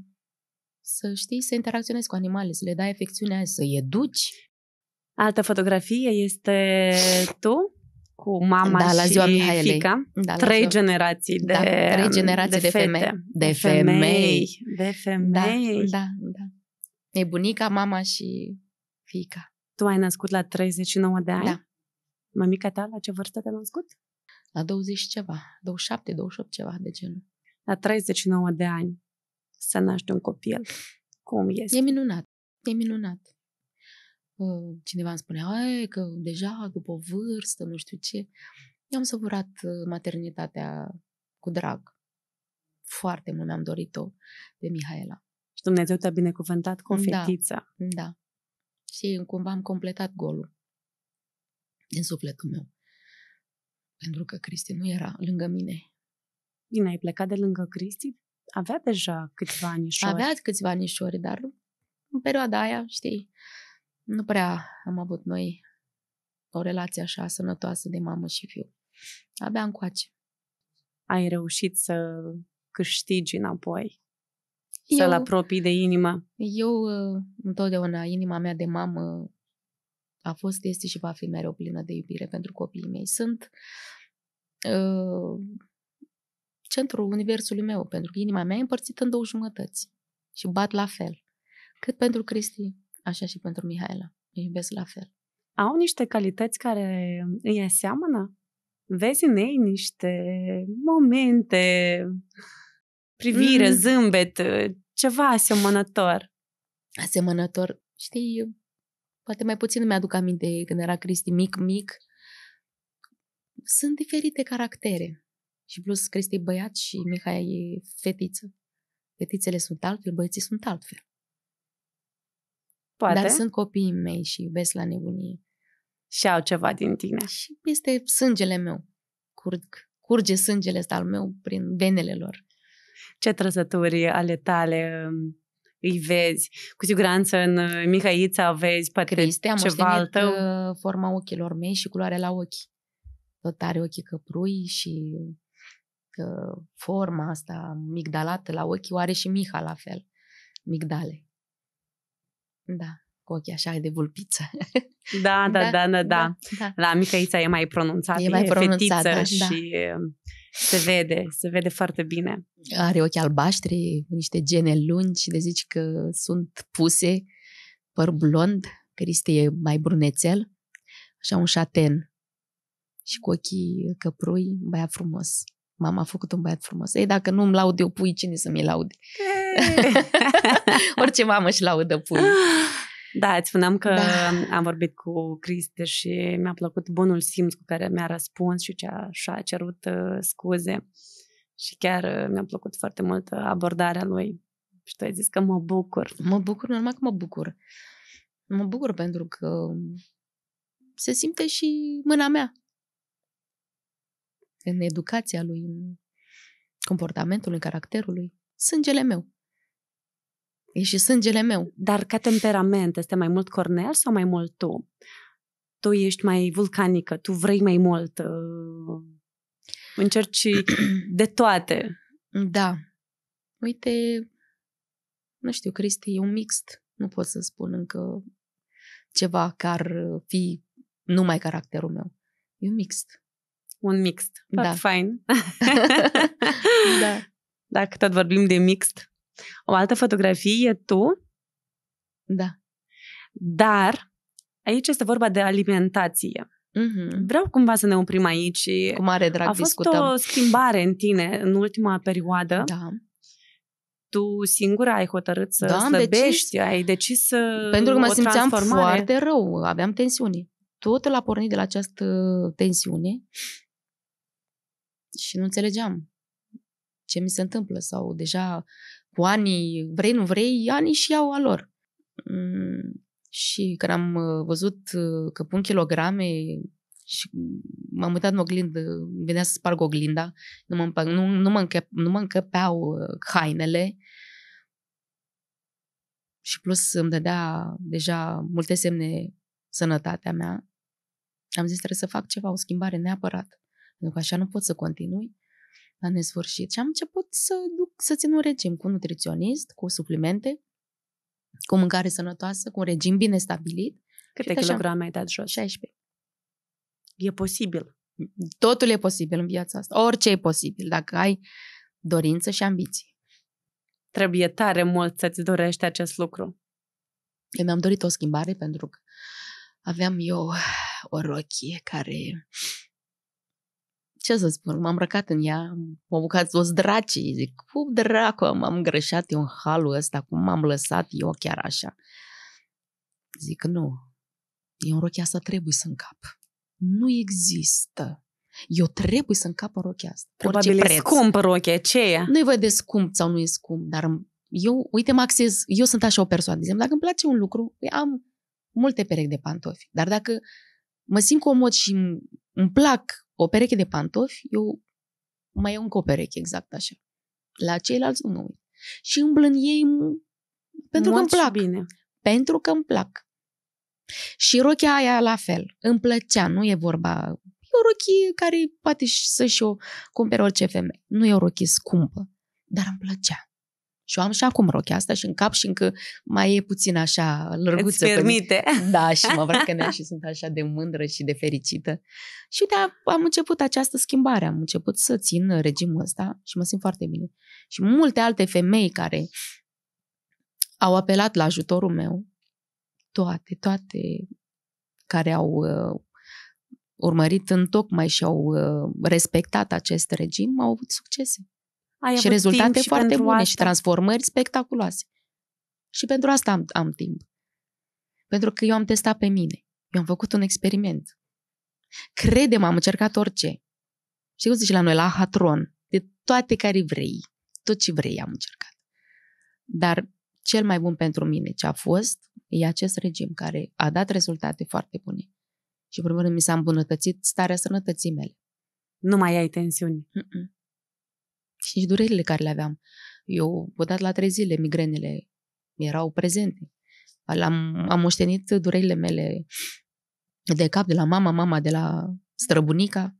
să știi să interacționezi cu animale, să le dai afecțiunea să i educi. Altă fotografie este tu cu mama da, la ziua și Mihaelei. fica. Da, trei ziua... generații da, de da, Trei um, generații de, de fete. femei. De da, femei. De femei. Da, da, da. E bunica, mama și fica. Tu ai născut la 39 de ani? Da. Mămica ta la ce vârstă te-a născut? La 20 ceva, 27, 28 ceva de genul. La 39 de ani să naști un copil cum este. E minunat, e minunat. Ă, cineva îmi spunea, că deja după vârstă, nu știu ce. Eu am săvurat ă, maternitatea cu drag. Foarte mult mi-am dorit-o de Mihaela. Și Dumnezeu te-a binecuvântat cu o da. fetiță. Da, da. Și cumva am completat golul din sufletul meu. Pentru că Cristi nu era lângă mine. Bine, ai plecat de lângă Cristi? avea deja câțiva anișori. Avea câțiva anișori, dar în perioada aia, știi, nu prea am avut noi o relație așa sănătoasă de mamă și fiu. Abia încoace. Ai reușit să câștigi înapoi? Eu, să-l apropii de inima? Eu, uh, întotdeauna, inima mea de mamă a fost, este și va fi mereu plină de iubire pentru copiii mei. Sunt uh, centrul universului meu, pentru că inima mea e împărțită în două jumătăți și bat la fel. Cât pentru Cristi, așa și pentru Mihaela. Îi iubesc la fel. Au niște calități care îi aseamănă? Vezi în ei niște momente, privire, mm. zâmbet, ceva asemănător. Asemănător. Știi, poate mai puțin îmi aduc aminte când era Cristi mic, mic. Sunt diferite caractere. Și plus, Cristi e băiat și Mihai e fetiță. Fetițele sunt altfel, băieții sunt altfel. Poate. Dar sunt copiii mei și iubesc la nebunie. Și au ceva din tine. Și este sângele meu. Curg, curge sângele ăsta al meu prin venele lor. Ce trăsături ale tale um, îi vezi. Cu siguranță în uh, Mihaița vezi poate Cristi, am ceva al tău. Uh, forma ochilor mei și culoarea la ochi. Tot are ochii căprui și că forma asta migdalată la ochi o are și Miha la fel. Migdale. Da, cu ochii așa de vulpiță. Da, da, da, da, da, da. da, da. La Micăița e mai pronunțată, e, mai pronunțată, fetiță da, da. și da. se vede, se vede foarte bine. Are ochi albaștri, niște gene lungi, de zici că sunt puse, păr blond, Cristi e mai brunețel, așa un șaten și cu ochii căprui, băiat frumos mama a făcut un băiat frumos. Ei, dacă nu îmi laud eu pui, cine să mi laude? Orice mamă și laudă pui. Da, îți spuneam că da. am vorbit cu Criste și mi-a plăcut bunul simț cu care mi-a răspuns și ce a, și-a cerut uh, scuze. Și chiar uh, mi-a plăcut foarte mult uh, abordarea lui. Și tu ai zis că mă bucur. Mă bucur, normal că mă bucur. Mă bucur pentru că se simte și mâna mea în educația lui, în comportamentul, în caracterul lui. Sângele meu. E și sângele meu. Dar ca temperament, este mai mult Cornel sau mai mult tu? Tu ești mai vulcanică, tu vrei mai mult, uh, încerci de toate. Da. Uite, nu știu, Cristi, e un mixt. Nu pot să spun încă ceva care ar fi numai caracterul meu. E un mixt un mixt. Foarte da. fain. da. Dacă tot vorbim de mixt, o altă fotografie e tu. Da. Dar aici este vorba de alimentație. Mm-hmm. Vreau cumva să ne oprim aici. Cu mare drag A fost discutăm. o schimbare în tine în ultima perioadă. Da tu singura ai hotărât să da, slăbești, decis, ai decis să Pentru că mă simțeam foarte rău, aveam tensiune. Totul a pornit de la această tensiune și nu înțelegeam ce mi se întâmplă sau deja cu anii, vrei, nu vrei, anii și iau a lor. Mm, și când am uh, văzut uh, că pun kilograme și m-am uitat în oglindă, venea să sparg oglinda, nu mă, nu, nu, mă încăp, nu mă încăpeau uh, hainele și plus îmi dădea deja multe semne sănătatea mea, am zis trebuie să fac ceva, o schimbare neapărat pentru că așa nu pot să continui la nesfârșit. Și am început să duc, să țin un regim cu nutriționist, cu suplimente, cu mâncare sănătoasă, cu un regim bine stabilit. Câte kilograme ai dat jos? 16. E posibil. Totul e posibil în viața asta. Orice e posibil, dacă ai dorință și ambiții. Trebuie tare mult să-ți dorești acest lucru. Eu mi-am dorit o schimbare pentru că aveam eu o rochie care ce să spun, m-am îmbrăcat în ea, m am bucat o zdraci, zic, cu dracu m-am greșat eu în halul ăsta, cum m-am lăsat eu chiar așa. Zic, nu, eu în rochea asta trebuie să încap. Nu există. Eu trebuie să încap în rochea asta. Probabil e preț. scumpă rochia, ce e? Nu-i văd de scump sau nu e scump, dar eu, uite, mă axez, eu sunt așa o persoană, Zic, dacă îmi place un lucru, am multe perechi de pantofi, dar dacă mă simt comod și îmi plac o pereche de pantofi, eu mai iau încă o pereche, exact așa. La ceilalți nu Și îmblă în ei pentru că îmi plac. Bine. Pentru că îmi plac. Și rochia aia la fel. Îmi plăcea, nu e vorba... E o rochie care poate să-și o cumpere orice femeie. Nu e o rochie scumpă, dar îmi plăcea. Și eu am și acum rochea asta și în cap și încă mai e puțin așa lărguță. Îți permite. Pe Da, și mă îmbrăcănesc și sunt așa de mândră și de fericită. Și uite, am început această schimbare, am început să țin regimul ăsta și mă simt foarte bine. Și multe alte femei care au apelat la ajutorul meu, toate, toate care au uh, urmărit în tocmai și au uh, respectat acest regim, au avut succese. Ai și rezultate și foarte bune asta. și transformări spectaculoase. Și pentru asta am, am timp. Pentru că eu am testat pe mine. Eu am făcut un experiment. Credem, am încercat orice. Și cum zici la noi, la hatron, de toate care vrei, tot ce vrei am încercat. Dar cel mai bun pentru mine ce a fost e acest regim care a dat rezultate foarte bune. Și, în primul rând, mi s-a îmbunătățit starea sănătății mele. Nu mai ai tensiuni. Mm-mm și nici durerile care le aveam. Eu, odată la trei zile, migrenele erau prezente. Am, am moștenit durerile mele de cap de la mama, mama de la străbunica.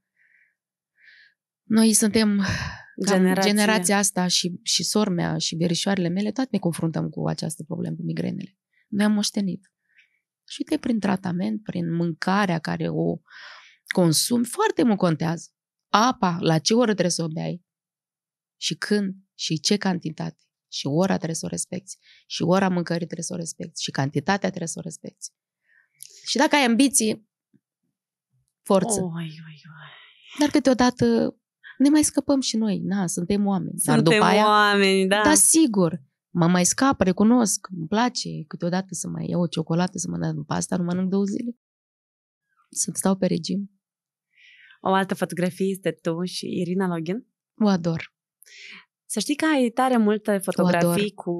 Noi suntem generația, generația asta și, și sormea și verișoarele mele, toate ne confruntăm cu această problemă cu migrenele. Noi am moștenit. Și uite, prin tratament, prin mâncarea care o consumi, foarte mult contează. Apa, la ce oră trebuie să o beai, și când și ce cantitate. Și ora trebuie să o respecti. Și ora mâncării trebuie să o respecti. Și cantitatea trebuie să o respecti. Și dacă ai ambiții, forță. Oi, oi, oi. Dar câteodată ne mai scăpăm și noi. Na, suntem oameni. Suntem Dar după aia, oameni, da. Dar sigur. Mă mai scap, recunosc, îmi place câteodată să mai iau o ciocolată, să mănânc asta, nu mănânc două zile. Să stau pe regim. O altă fotografie este tu și Irina Login. O ador. Să știi că ai tare multe fotografii cu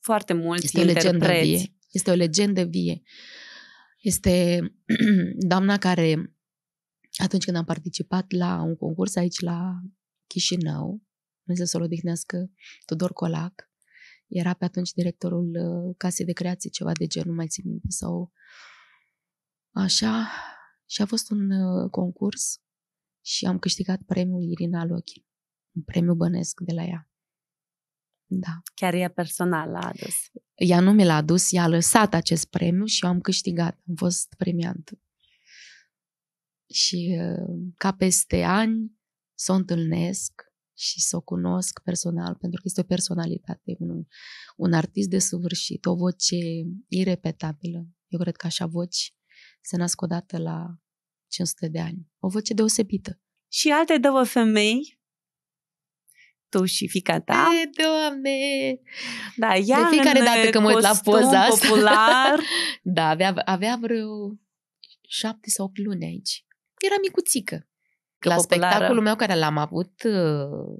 foarte mulți este interpreți. O vie. Este o legendă vie. Este doamna care, atunci când am participat la un concurs aici la Chișinău, Dumnezeu să-l odihnească, Tudor Colac, era pe atunci directorul uh, casei de creație, ceva de genul, nu mai țin minte, sau așa. Și a fost un uh, concurs și am câștigat premiul Irina Lochin un premiu bănesc de la ea. Da. Chiar ea personal l-a adus. Ea nu mi l-a adus, ea a lăsat acest premiu și eu am câștigat, am fost premiantă. Și uh, ca peste ani să o întâlnesc și să o cunosc personal, pentru că este o personalitate, un, un artist de săvârșit, o voce irepetabilă. Eu cred că așa voci se nasc odată la 500 de ani. O voce deosebită. Și alte două femei tu și fica ta. E, doamne! Da, ea De fiecare dată când mă uit la poza asta. popular. da, avea, avea vreo șapte sau opt luni aici. Era micuțică. Că la populară. spectacolul meu care l-am avut uh,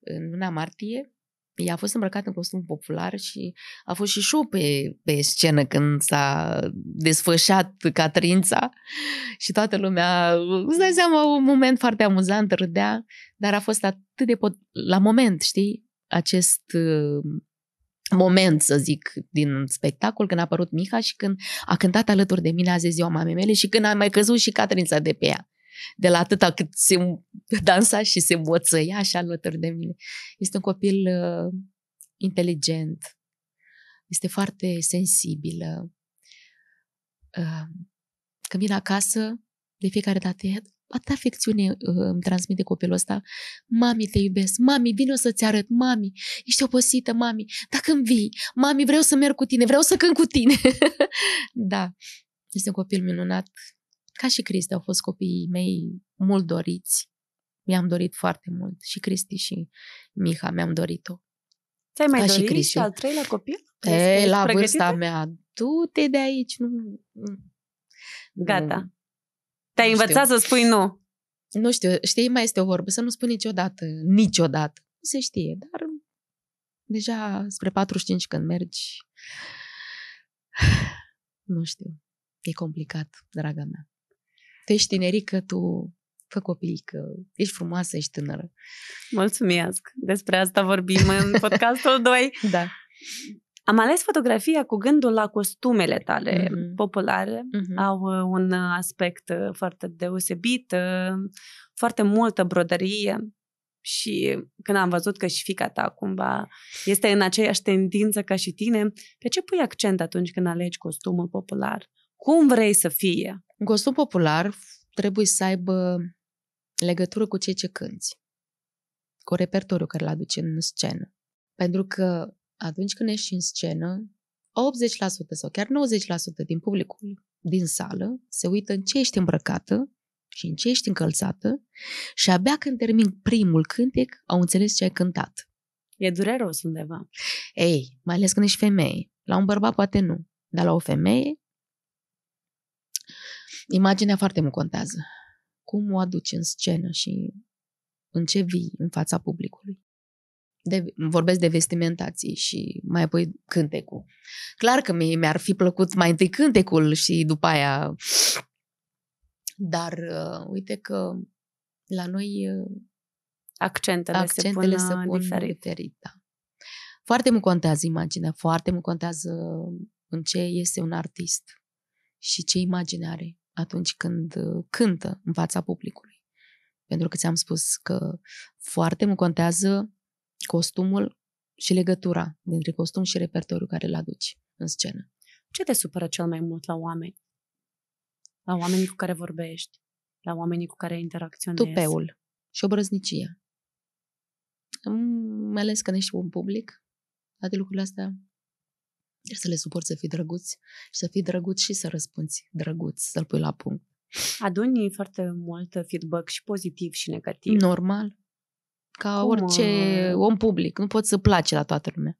în luna martie, ea a fost îmbrăcată în costum popular și a fost și show pe, pe scenă când s-a desfășat Catrința și toată lumea, îți dai seama, un moment foarte amuzant, râdea, dar a fost atât de pot... la moment, știi, acest uh, moment, să zic, din spectacol, când a apărut Miha și când a cântat alături de mine azi ziua mamei mele și când a mai căzut și Catrința de pe ea de la atâta cât se dansa și se moțăia așa alături de mine. Este un copil uh, inteligent, este foarte sensibilă. Uh, când vine acasă, de fiecare dată, atâta afecțiune uh, îmi transmite copilul ăsta. Mami, te iubesc. Mami, vine o să-ți arăt. Mami, ești obosită, mami. Dacă îmi vii, mami, vreau să merg cu tine, vreau să cânt cu tine. da, este un copil minunat ca și Cristi au fost copiii mei mult doriți. Mi-am dorit foarte mult. Și Cristi și Miha mi-am dorit-o. Ți-ai mai Ca dorit și, Cristi. și al treilea copil? E, la pregătită? vârsta mea, Tu te de aici. Nu, nu. Gata. Te-ai învățat știu. să spui nu. Nu știu, știi, mai este o vorbă, să nu spui niciodată, niciodată. Nu se știe, dar deja spre 45 când mergi, nu știu, e complicat, draga mea tu ești tinerică, tu fă copii, că ești frumoasă, ești tânără. Mulțumesc! Despre asta vorbim în podcastul 2. Da. Am ales fotografia cu gândul la costumele tale mm-hmm. populare. Mm-hmm. Au uh, un aspect uh, foarte deosebit, uh, foarte multă broderie și când am văzut că și fica ta cumva este în aceeași tendință ca și tine, pe ce pui accent atunci când alegi costumul popular? Cum vrei să fie? Gostul popular trebuie să aibă legătură cu ceea ce cânți, cu repertoriul care îl aduci în scenă. Pentru că atunci când ești în scenă, 80% sau chiar 90% din publicul din sală se uită în ce ești îmbrăcată și în ce ești încălțată și abia când termin primul cântec, au înțeles ce ai cântat. E dureros undeva. Ei, mai ales când ești femeie. La un bărbat poate nu, dar la o femeie Imaginea foarte mult contează. Cum o aduci în scenă și în ce vii în fața publicului. De, vorbesc de vestimentații și mai apoi cântecul. Clar că mie, mi-ar fi plăcut mai întâi cântecul și după aia... Dar uh, uite că la noi uh, accentele, accentele se pun, se uh, pun diferit. diferit da. Foarte mult contează imaginea, foarte mult contează în ce este un artist și ce imagine are atunci când uh, cântă în fața publicului. Pentru că ți-am spus că foarte mult contează costumul și legătura dintre costum și repertoriu care îl aduci în scenă. Ce te supără cel mai mult la oameni? La oamenii cu care vorbești? La oamenii cu care interacționezi? Tupeul și obrăznicia. Mai ales când ești un public, toate lucrurile astea să le suporți să fii drăguț și să fii drăguț și să răspunzi drăguț, să-l pui la punct. Aduni foarte mult feedback și pozitiv și negativ. Normal. Ca Cum? orice uh, om public. Nu poți să place la toată lumea.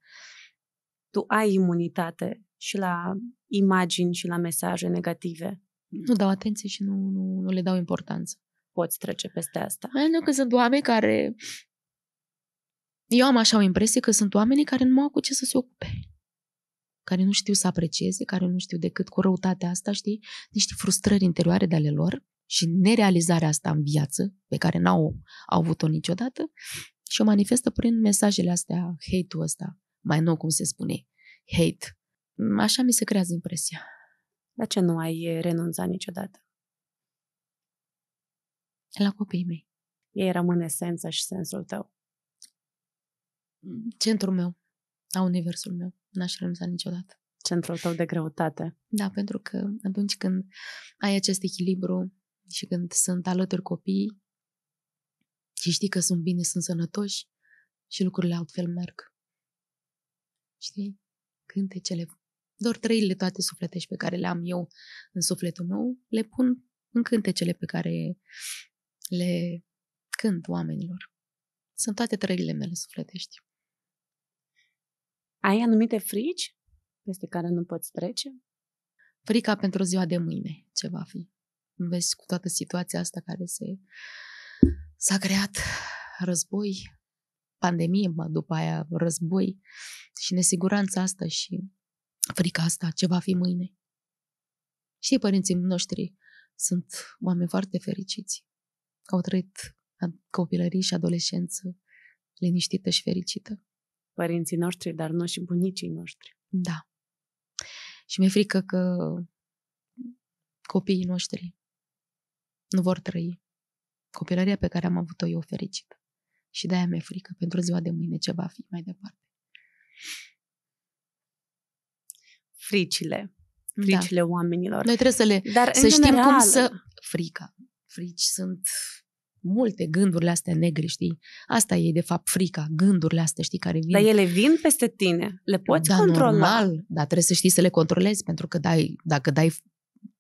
Tu ai imunitate și la imagini și la mesaje negative. Nu dau atenție și nu, nu, nu le dau importanță. Poți trece peste asta. Nu că sunt oameni care... Eu am așa o impresie că sunt oamenii care nu au cu ce să se ocupe care nu știu să aprecieze, care nu știu decât cu răutatea asta, știi, niște frustrări interioare de ale lor și nerealizarea asta în viață, pe care n-au au avut-o niciodată, și o manifestă prin mesajele astea, hate-ul ăsta, mai nou cum se spune, hate. Așa mi se creează impresia. La ce nu ai renunțat niciodată? La copiii mei. Ei rămân esența și sensul tău. Centrul meu, a universul meu n-aș renunța niciodată. Centrul tău de greutate. Da, pentru că atunci când ai acest echilibru și când sunt alături copiii și știi că sunt bine, sunt sănătoși și lucrurile altfel merg. Știi? Cântecele, doar trăirile toate sufletești pe care le am eu în sufletul meu, le pun în cântecele pe care le cânt oamenilor. Sunt toate trăirile mele sufletești. Ai anumite frici peste care nu poți trece? Frica pentru ziua de mâine, ce va fi. Nu vezi cu toată situația asta care se s-a creat război, pandemie, după aia război și nesiguranța asta și frica asta, ce va fi mâine. Și părinții noștri sunt oameni foarte fericiți, au trăit copilării și adolescență liniștită și fericită părinții noștri, dar nu și bunicii noștri. Da. Și mi-e frică că copiii noștri nu vor trăi copilăria pe care am avut-o eu fericită. Și de-aia mi-e frică pentru ziua de mâine ce va fi mai departe. Fricile. Da. Fricile da. oamenilor. Noi trebuie să le... Dar să știm general... cum să... Frica. Frici sunt multe gândurile astea negre, știi? Asta e, de fapt, frica, gândurile astea, știi, care vin. Dar ele vin peste tine, le poți da, controla. normal, dar trebuie să știi să le controlezi, pentru că dai, dacă dai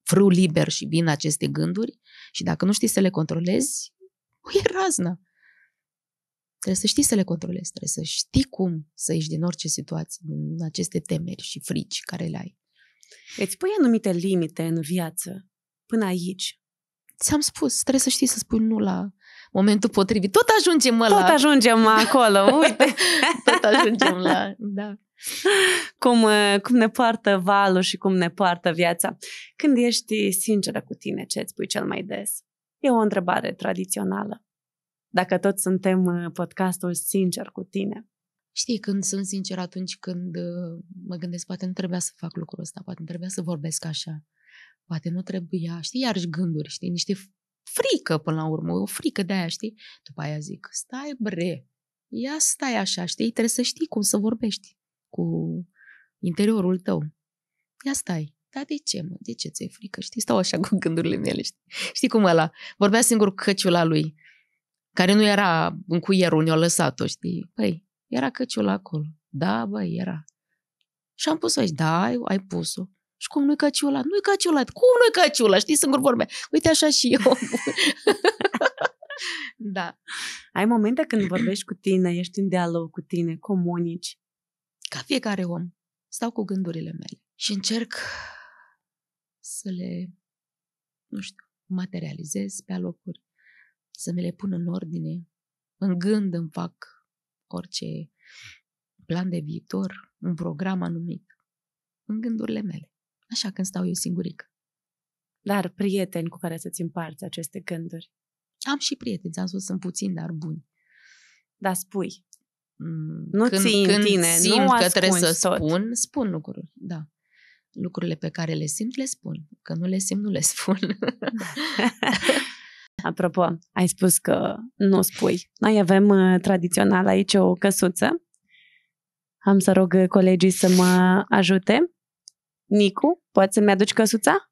fru liber și vin aceste gânduri și dacă nu știi să le controlezi, e razna. Trebuie să știi să le controlezi, trebuie să știi cum să ieși din orice situație, din aceste temeri și frici care le ai. Îți pui anumite limite în viață. Până aici, ți-am spus, trebuie să știi să spui nu la momentul potrivit. Tot ajungem mă, Tot la... Tot ajungem acolo, uite. Tot ajungem la... Da. Cum, uh, cum ne poartă valul și cum ne poartă viața. Când ești sinceră cu tine, ce îți spui cel mai des? E o întrebare tradițională. Dacă toți suntem uh, podcastul sincer cu tine. Știi, când sunt sincer atunci când uh, mă gândesc, poate nu trebuia să fac lucrul ăsta, poate nu trebuia să vorbesc așa poate nu trebuia, știi, iarăși gânduri, știi, niște frică până la urmă, o frică de aia, știi? După aia zic, stai bre, ia stai așa, știi? Trebuie să știi cum să vorbești cu interiorul tău. Ia stai. Dar de ce, mă? De ce ți-e frică? Știi, stau așa cu gândurile mele, știi? Știi cum ăla? Vorbea singur căciula lui, care nu era în cuierul, ne-a lăsat-o, știi? Păi, era căciula acolo. Da, băi, era. Și am pus-o aici. Da, ai, ai pus-o. Și cum nu-i căciulat? Nu-i căciulat. Cum nu-i căciulat? Știi, singur mm. vorbe. Uite așa și eu. da. Ai momente când vorbești cu tine, ești în dialog cu tine, comunici. Ca fiecare om, stau cu gândurile mele și încerc să le, nu știu, materializez pe alocuri, să mi le pun în ordine. În gând îmi fac orice plan de viitor, un program anumit, în gândurile mele așa când stau eu singuric. Dar prieteni cu care să-ți împarți aceste gânduri? Am și prieteni, ți-am spus, sunt puțini, dar buni. Dar spui. Mm, nu când, ții când tine, simt nu că trebuie să tot. spun, spun lucruri, da. Lucrurile pe care le simt, le spun. Că nu le simt, nu le spun. Apropo, ai spus că nu spui. Noi avem uh, tradițional aici o căsuță. Am să rog colegii să mă ajute Nicu, poți să-mi aduci căsuța?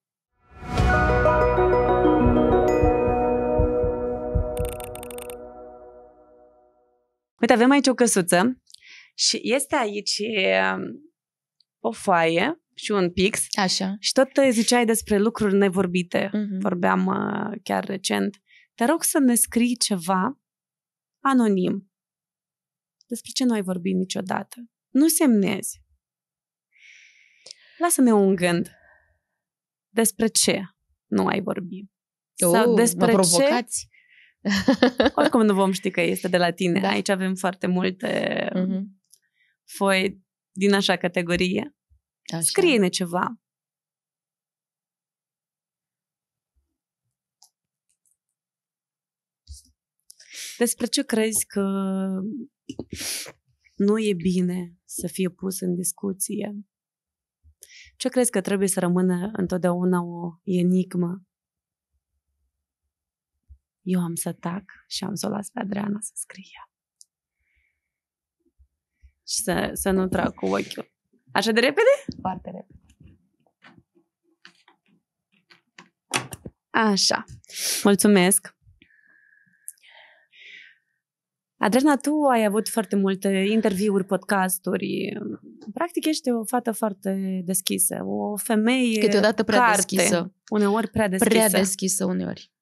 Uite, avem aici o căsuță și este aici um, o foaie și un pix. Așa. Și tot ziceai despre lucruri nevorbite. Uh-huh. Vorbeam uh, chiar recent. Te rog să ne scrii ceva anonim despre ce nu ai vorbit niciodată. Nu semnezi lasă-mi un gând. Despre ce nu ai vorbit? Uh, Sau oh, despre mă provocați? Ce... Oricum nu vom ști că este de la tine. Da. Aici avem foarte multe uh-huh. foi din așa categorie. Așa. Scrie-ne ceva. Despre ce crezi că nu e bine să fie pus în discuție? Ce crezi că trebuie să rămână întotdeauna o enigmă? Eu am să tac și am să o las pe Adriana să scrie. Și să, să nu trag cu ochiul. Așa de repede? Foarte repede. Așa. Mulțumesc. Adriana, tu ai avut foarte multe interviuri, podcasturi. Practic ești o fată foarte deschisă, o femeie Câteodată prea carte, deschisă. Uneori prea deschisă. Prea deschisă uneori.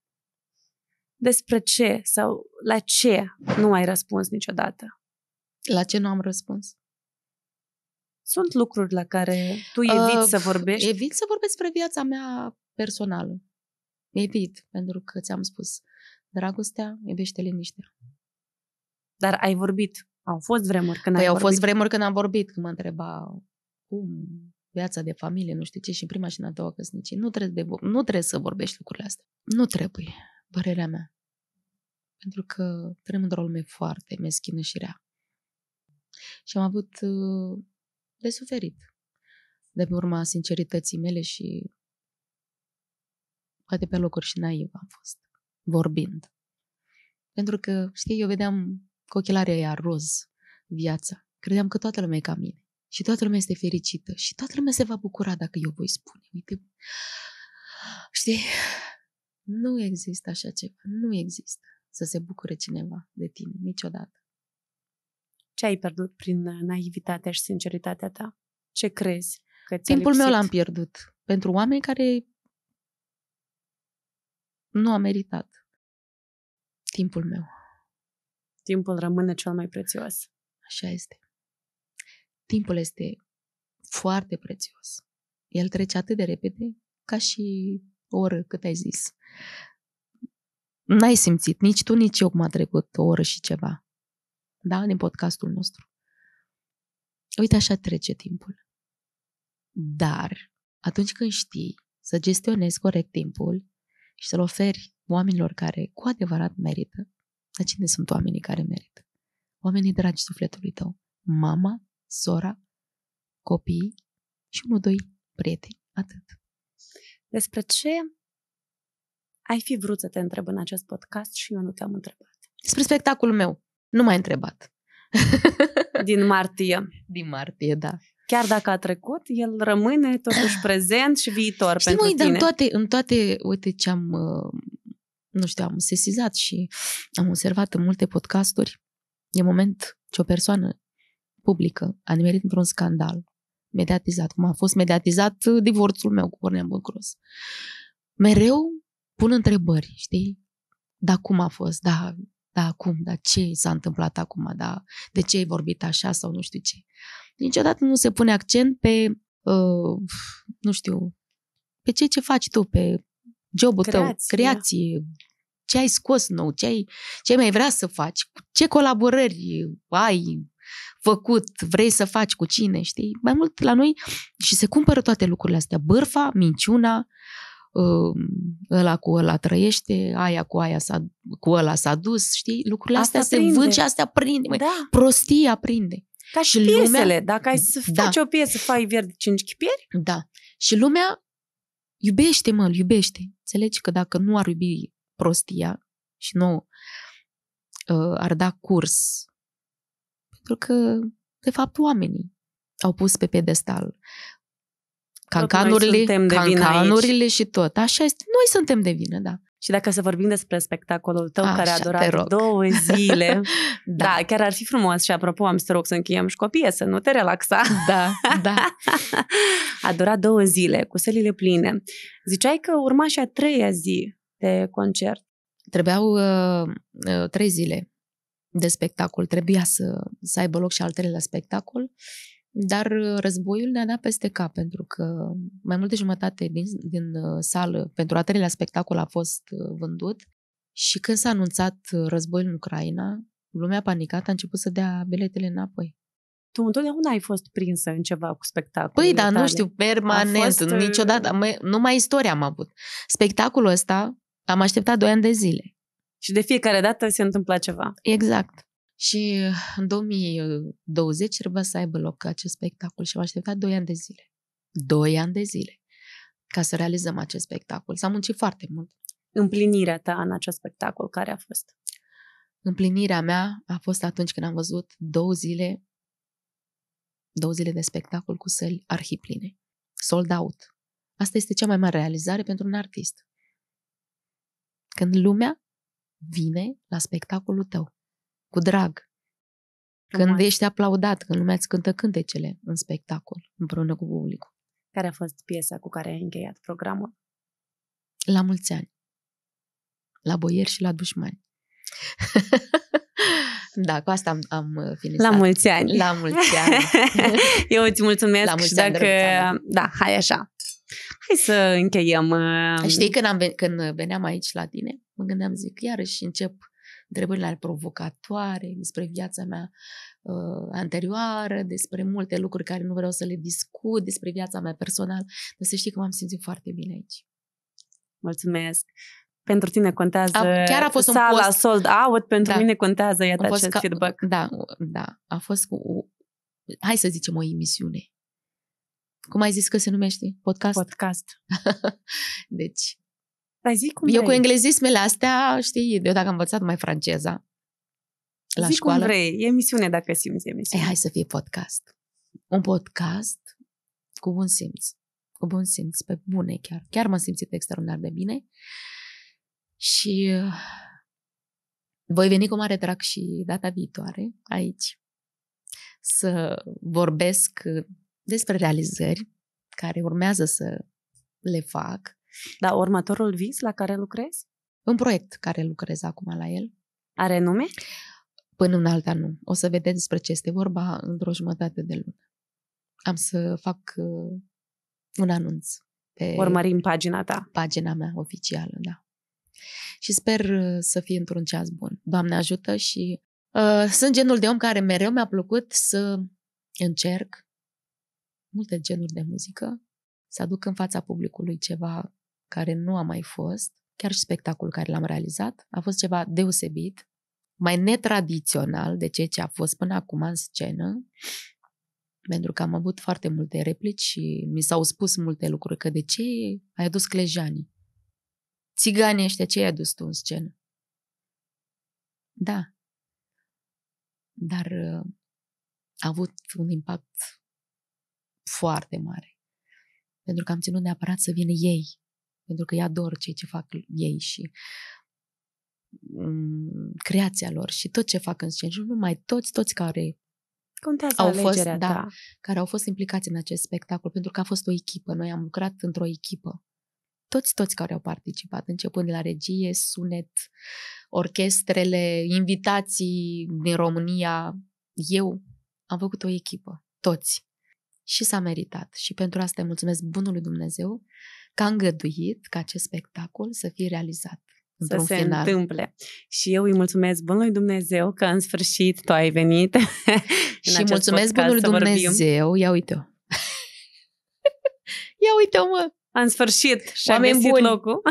Despre ce sau la ce nu ai răspuns niciodată? La ce nu am răspuns? Sunt lucruri la care tu eviți uh, să vorbești? Evit să vorbesc despre viața mea personală. Evit, pentru că ți-am spus, dragostea iubește liniștea. Dar ai vorbit. Au fost vremuri când păi ai au vorbit. fost vremuri când am vorbit, când mă întreba cum viața de familie, nu știu ce, și în prima și în a doua căsnicie. Nu trebuie, de, nu trebuie să vorbești lucrurile astea. Nu trebuie, părerea mea. Pentru că trăim într-o lume foarte meschină și rea. Și am avut uh, de suferit de pe urma sincerității mele și poate pe locuri și naiv am fost, vorbind. Pentru că, știi, eu vedeam cu ochelarii aia roz, viața. Credeam că toată lumea e ca mine și toată lumea este fericită și toată lumea se va bucura dacă eu voi spune. Uite, știi, nu există așa ceva, nu există să se bucure cineva de tine, niciodată. Ce ai pierdut prin naivitatea și sinceritatea ta? Ce crezi că ți Timpul lipsit? meu l-am pierdut pentru oameni care nu a meritat timpul meu. Timpul rămâne cel mai prețios. Așa este. Timpul este foarte prețios. El trece atât de repede ca și o oră cât ai zis. N-ai simțit nici tu, nici eu cum a trecut o oră și ceva. Da? Din podcastul nostru. Uite așa trece timpul. Dar atunci când știi să gestionezi corect timpul și să-l oferi oamenilor care cu adevărat merită, dar cine sunt oamenii care merită? Oamenii dragi sufletului tău. Mama, sora, copiii și unul, doi prieteni. Atât. Despre ce ai fi vrut să te întreb în acest podcast și eu nu te-am întrebat? Despre spectacolul meu. Nu m-ai întrebat. Din martie. Din martie, da chiar dacă a trecut, el rămâne totuși prezent și viitor Știi, pentru mă, tine. Dar în toate, în toate, uite ce am, uh, nu știu, am sesizat și am observat în multe podcasturi, de moment ce o persoană publică a nimerit într-un scandal mediatizat, cum a fost mediatizat divorțul meu cu Cornel Bucros. Mereu pun întrebări, știi? Da, cum a fost? Da, da, cum? Da, ce s-a întâmplat acum? Da, de ce ai vorbit așa sau nu știu ce? Niciodată nu se pune accent pe, uh, nu știu, pe ce ce faci tu, pe jobul Creație. tău, creație, ce ai scos nou, ce ai, ce ai mai vrea să faci, ce colaborări ai făcut, vrei să faci cu cine, știi? Mai mult la noi și se cumpără toate lucrurile astea. Bârfa, minciuna, um, ăla cu ăla trăiește, aia cu aia s-a, cu ăla s-a dus, știi? Lucrurile astea prinde. se vând și astea prinde. da. Prostia prinde. Ca și, și piesele. Lumea... Dacă ai să da. faci da. o piesă, faci verde cinci chipieri? Da. Și lumea Iubește-mă, iubește. Înțelegi că dacă nu ar iubi prostia și nu uh, ar da curs, pentru că, de fapt, oamenii au pus pe pedestal cancanurile, cancanurile și tot. Așa este. Noi suntem de vină, da. Și dacă să vorbim despre spectacolul tău Așa, care a durat două zile, da. da, chiar ar fi frumos și apropo am să te rog să încheiem și copie, să nu te relaxa. Da, da. a durat două zile cu sălile pline. Ziceai că urma și a treia zi de concert. Trebuiau uh, uh trei zile de spectacol. Trebuia să, să aibă loc și al treilea spectacol dar uh, războiul ne-a dat peste cap, pentru că mai multe jumătate din, din uh, sală pentru a treilea spectacol a fost uh, vândut și când s-a anunțat războiul în Ucraina, lumea panicată a început să dea biletele înapoi. Tu întotdeauna ai fost prinsă în ceva cu spectacolul. Păi, dar nu știu, permanent, fost... niciodată, mă, numai istoria am avut. Spectacolul ăsta am așteptat doi ani de zile. Și de fiecare dată se întâmpla ceva. Exact. Și uh, în 2020 trebuia să aibă loc acest spectacol și am așteptat 2 ani de zile. 2 ani de zile ca să realizăm acest spectacol. S-a muncit foarte mult. Împlinirea ta în acest spectacol, care a fost? Împlinirea mea a fost atunci când am văzut două zile două zile de spectacol cu săli arhipline. Sold out. Asta este cea mai mare realizare pentru un artist. Când lumea vine la spectacolul tău cu drag. Când Numai. ești aplaudat, când lumea îți cântă cântecele în spectacol, împreună cu publicul. Care a fost piesa cu care ai încheiat programul? La mulți ani. La boieri și la dușmani. Da, cu asta am, am uh, finisat. La mulți ani! La mulți ani! Eu îți mulțumesc La mulți și dacă... Ani, da, hai așa. Hai să încheiem. Uh, Știi, când, am, când veneam aici la tine, mă gândeam, zic, iarăși încep întrebările al provocatoare despre viața mea uh, anterioară, despre multe lucruri care nu vreau să le discut, despre viața mea personală, dar să știi că m-am simțit foarte bine aici. Mulțumesc! pentru tine contează a, chiar a fost sala un post, sold out, pentru da, mine contează iată acest ca, feedback. Da, da, a fost cu, o, hai să zicem o emisiune. Cum ai zis că se numește? Podcast? Podcast. deci, dar zic cum Eu vrei. cu englezismele astea, știi, eu dacă am învățat mai franceza la zic școală. cum vrei, e emisiune dacă simți emisiune. Ei hai să fie podcast. Un podcast cu bun simț. Cu bun simț, pe bune chiar. Chiar m-am simțit extraordinar de bine. Și uh, voi veni cu mare drag și data viitoare aici să vorbesc uh, despre realizări care urmează să le fac dar următorul vis la care lucrezi? Un proiect care lucrez acum la el. Are nume? Până în alta nu. O să vedem despre ce este vorba într-o jumătate de lună. Am să fac uh, un anunț. Pe Urmărim pagina ta. Pagina mea oficială, da. Și sper uh, să fie într-un ceas bun. Doamne ajută și uh, sunt genul de om care mereu mi-a plăcut să încerc multe genuri de muzică, să aduc în fața publicului ceva care nu a mai fost, chiar și spectacolul care l-am realizat, a fost ceva deosebit, mai netradițional de ceea ce a fost până acum în scenă, pentru că am avut foarte multe replici și mi s-au spus multe lucruri, că de ce ai adus clejanii? Țiganii ăștia, ce ai adus tu în scenă? Da. Dar uh, a avut un impact foarte mare. Pentru că am ținut neapărat să vină ei pentru că ei ador cei ce fac ei și mm, creația lor și tot ce fac în scenă, nu mai toți, toți care Contează au fost, da, ta. da, care au fost implicați în acest spectacol, pentru că a fost o echipă. Noi am lucrat într-o echipă. Toți, toți care au participat, începând de la regie, sunet, orchestrele, invitații din România, eu am făcut o echipă, toți. Și s-a meritat. Și pentru asta îi mulțumesc bunului Dumnezeu că a îngăduit ca acest spectacol să fie realizat să se final. întâmple. Și eu îi mulțumesc bunului Dumnezeu că în sfârșit tu ai venit. și mulțumesc bunului Dumnezeu. Ia uite-o. Ia uite-o, mă. În sfârșit și am găsit buni. locul.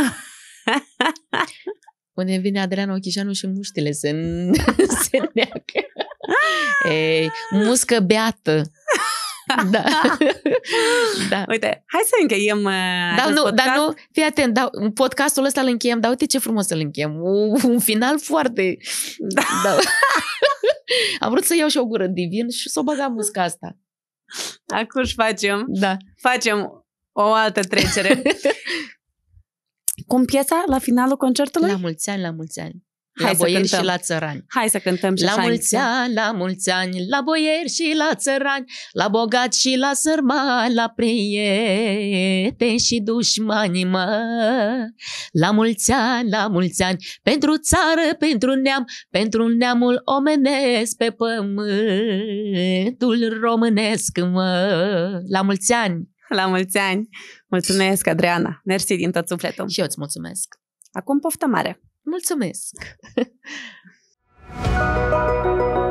Unde vine Adriana Ochișanu și muștile se, se neacă. Ei, muscă beată. da. da. Uite, hai să încheiem da, nu, podcast. Dar nu, fii atent, da, podcastul ăsta îl încheiem, dar uite ce frumos să-l încheiem. Un, un final foarte... Da. da. Am vrut să iau și o gură divin și să o băgam musca asta. Acum și facem. Da. Facem o altă trecere. Cum piesa la finalul concertului? La mulți ani, la mulți ani. Hai la boieri cântăm. și la țărani. Hai să cântăm și La așa mulți ani, la mulți ani, la boieri și la țărani, la bogat și la sărmani, la prieteni și dușmani, mă. La mulți ani, la mulți ani, pentru țară, pentru neam, pentru neamul omenesc pe pământul românesc, mă. La mulți ani! La mulți ani! Mulțumesc, Adriana! Mersi din tot sufletul! Și eu îți mulțumesc! Acum poftă mare! Mulțumesc!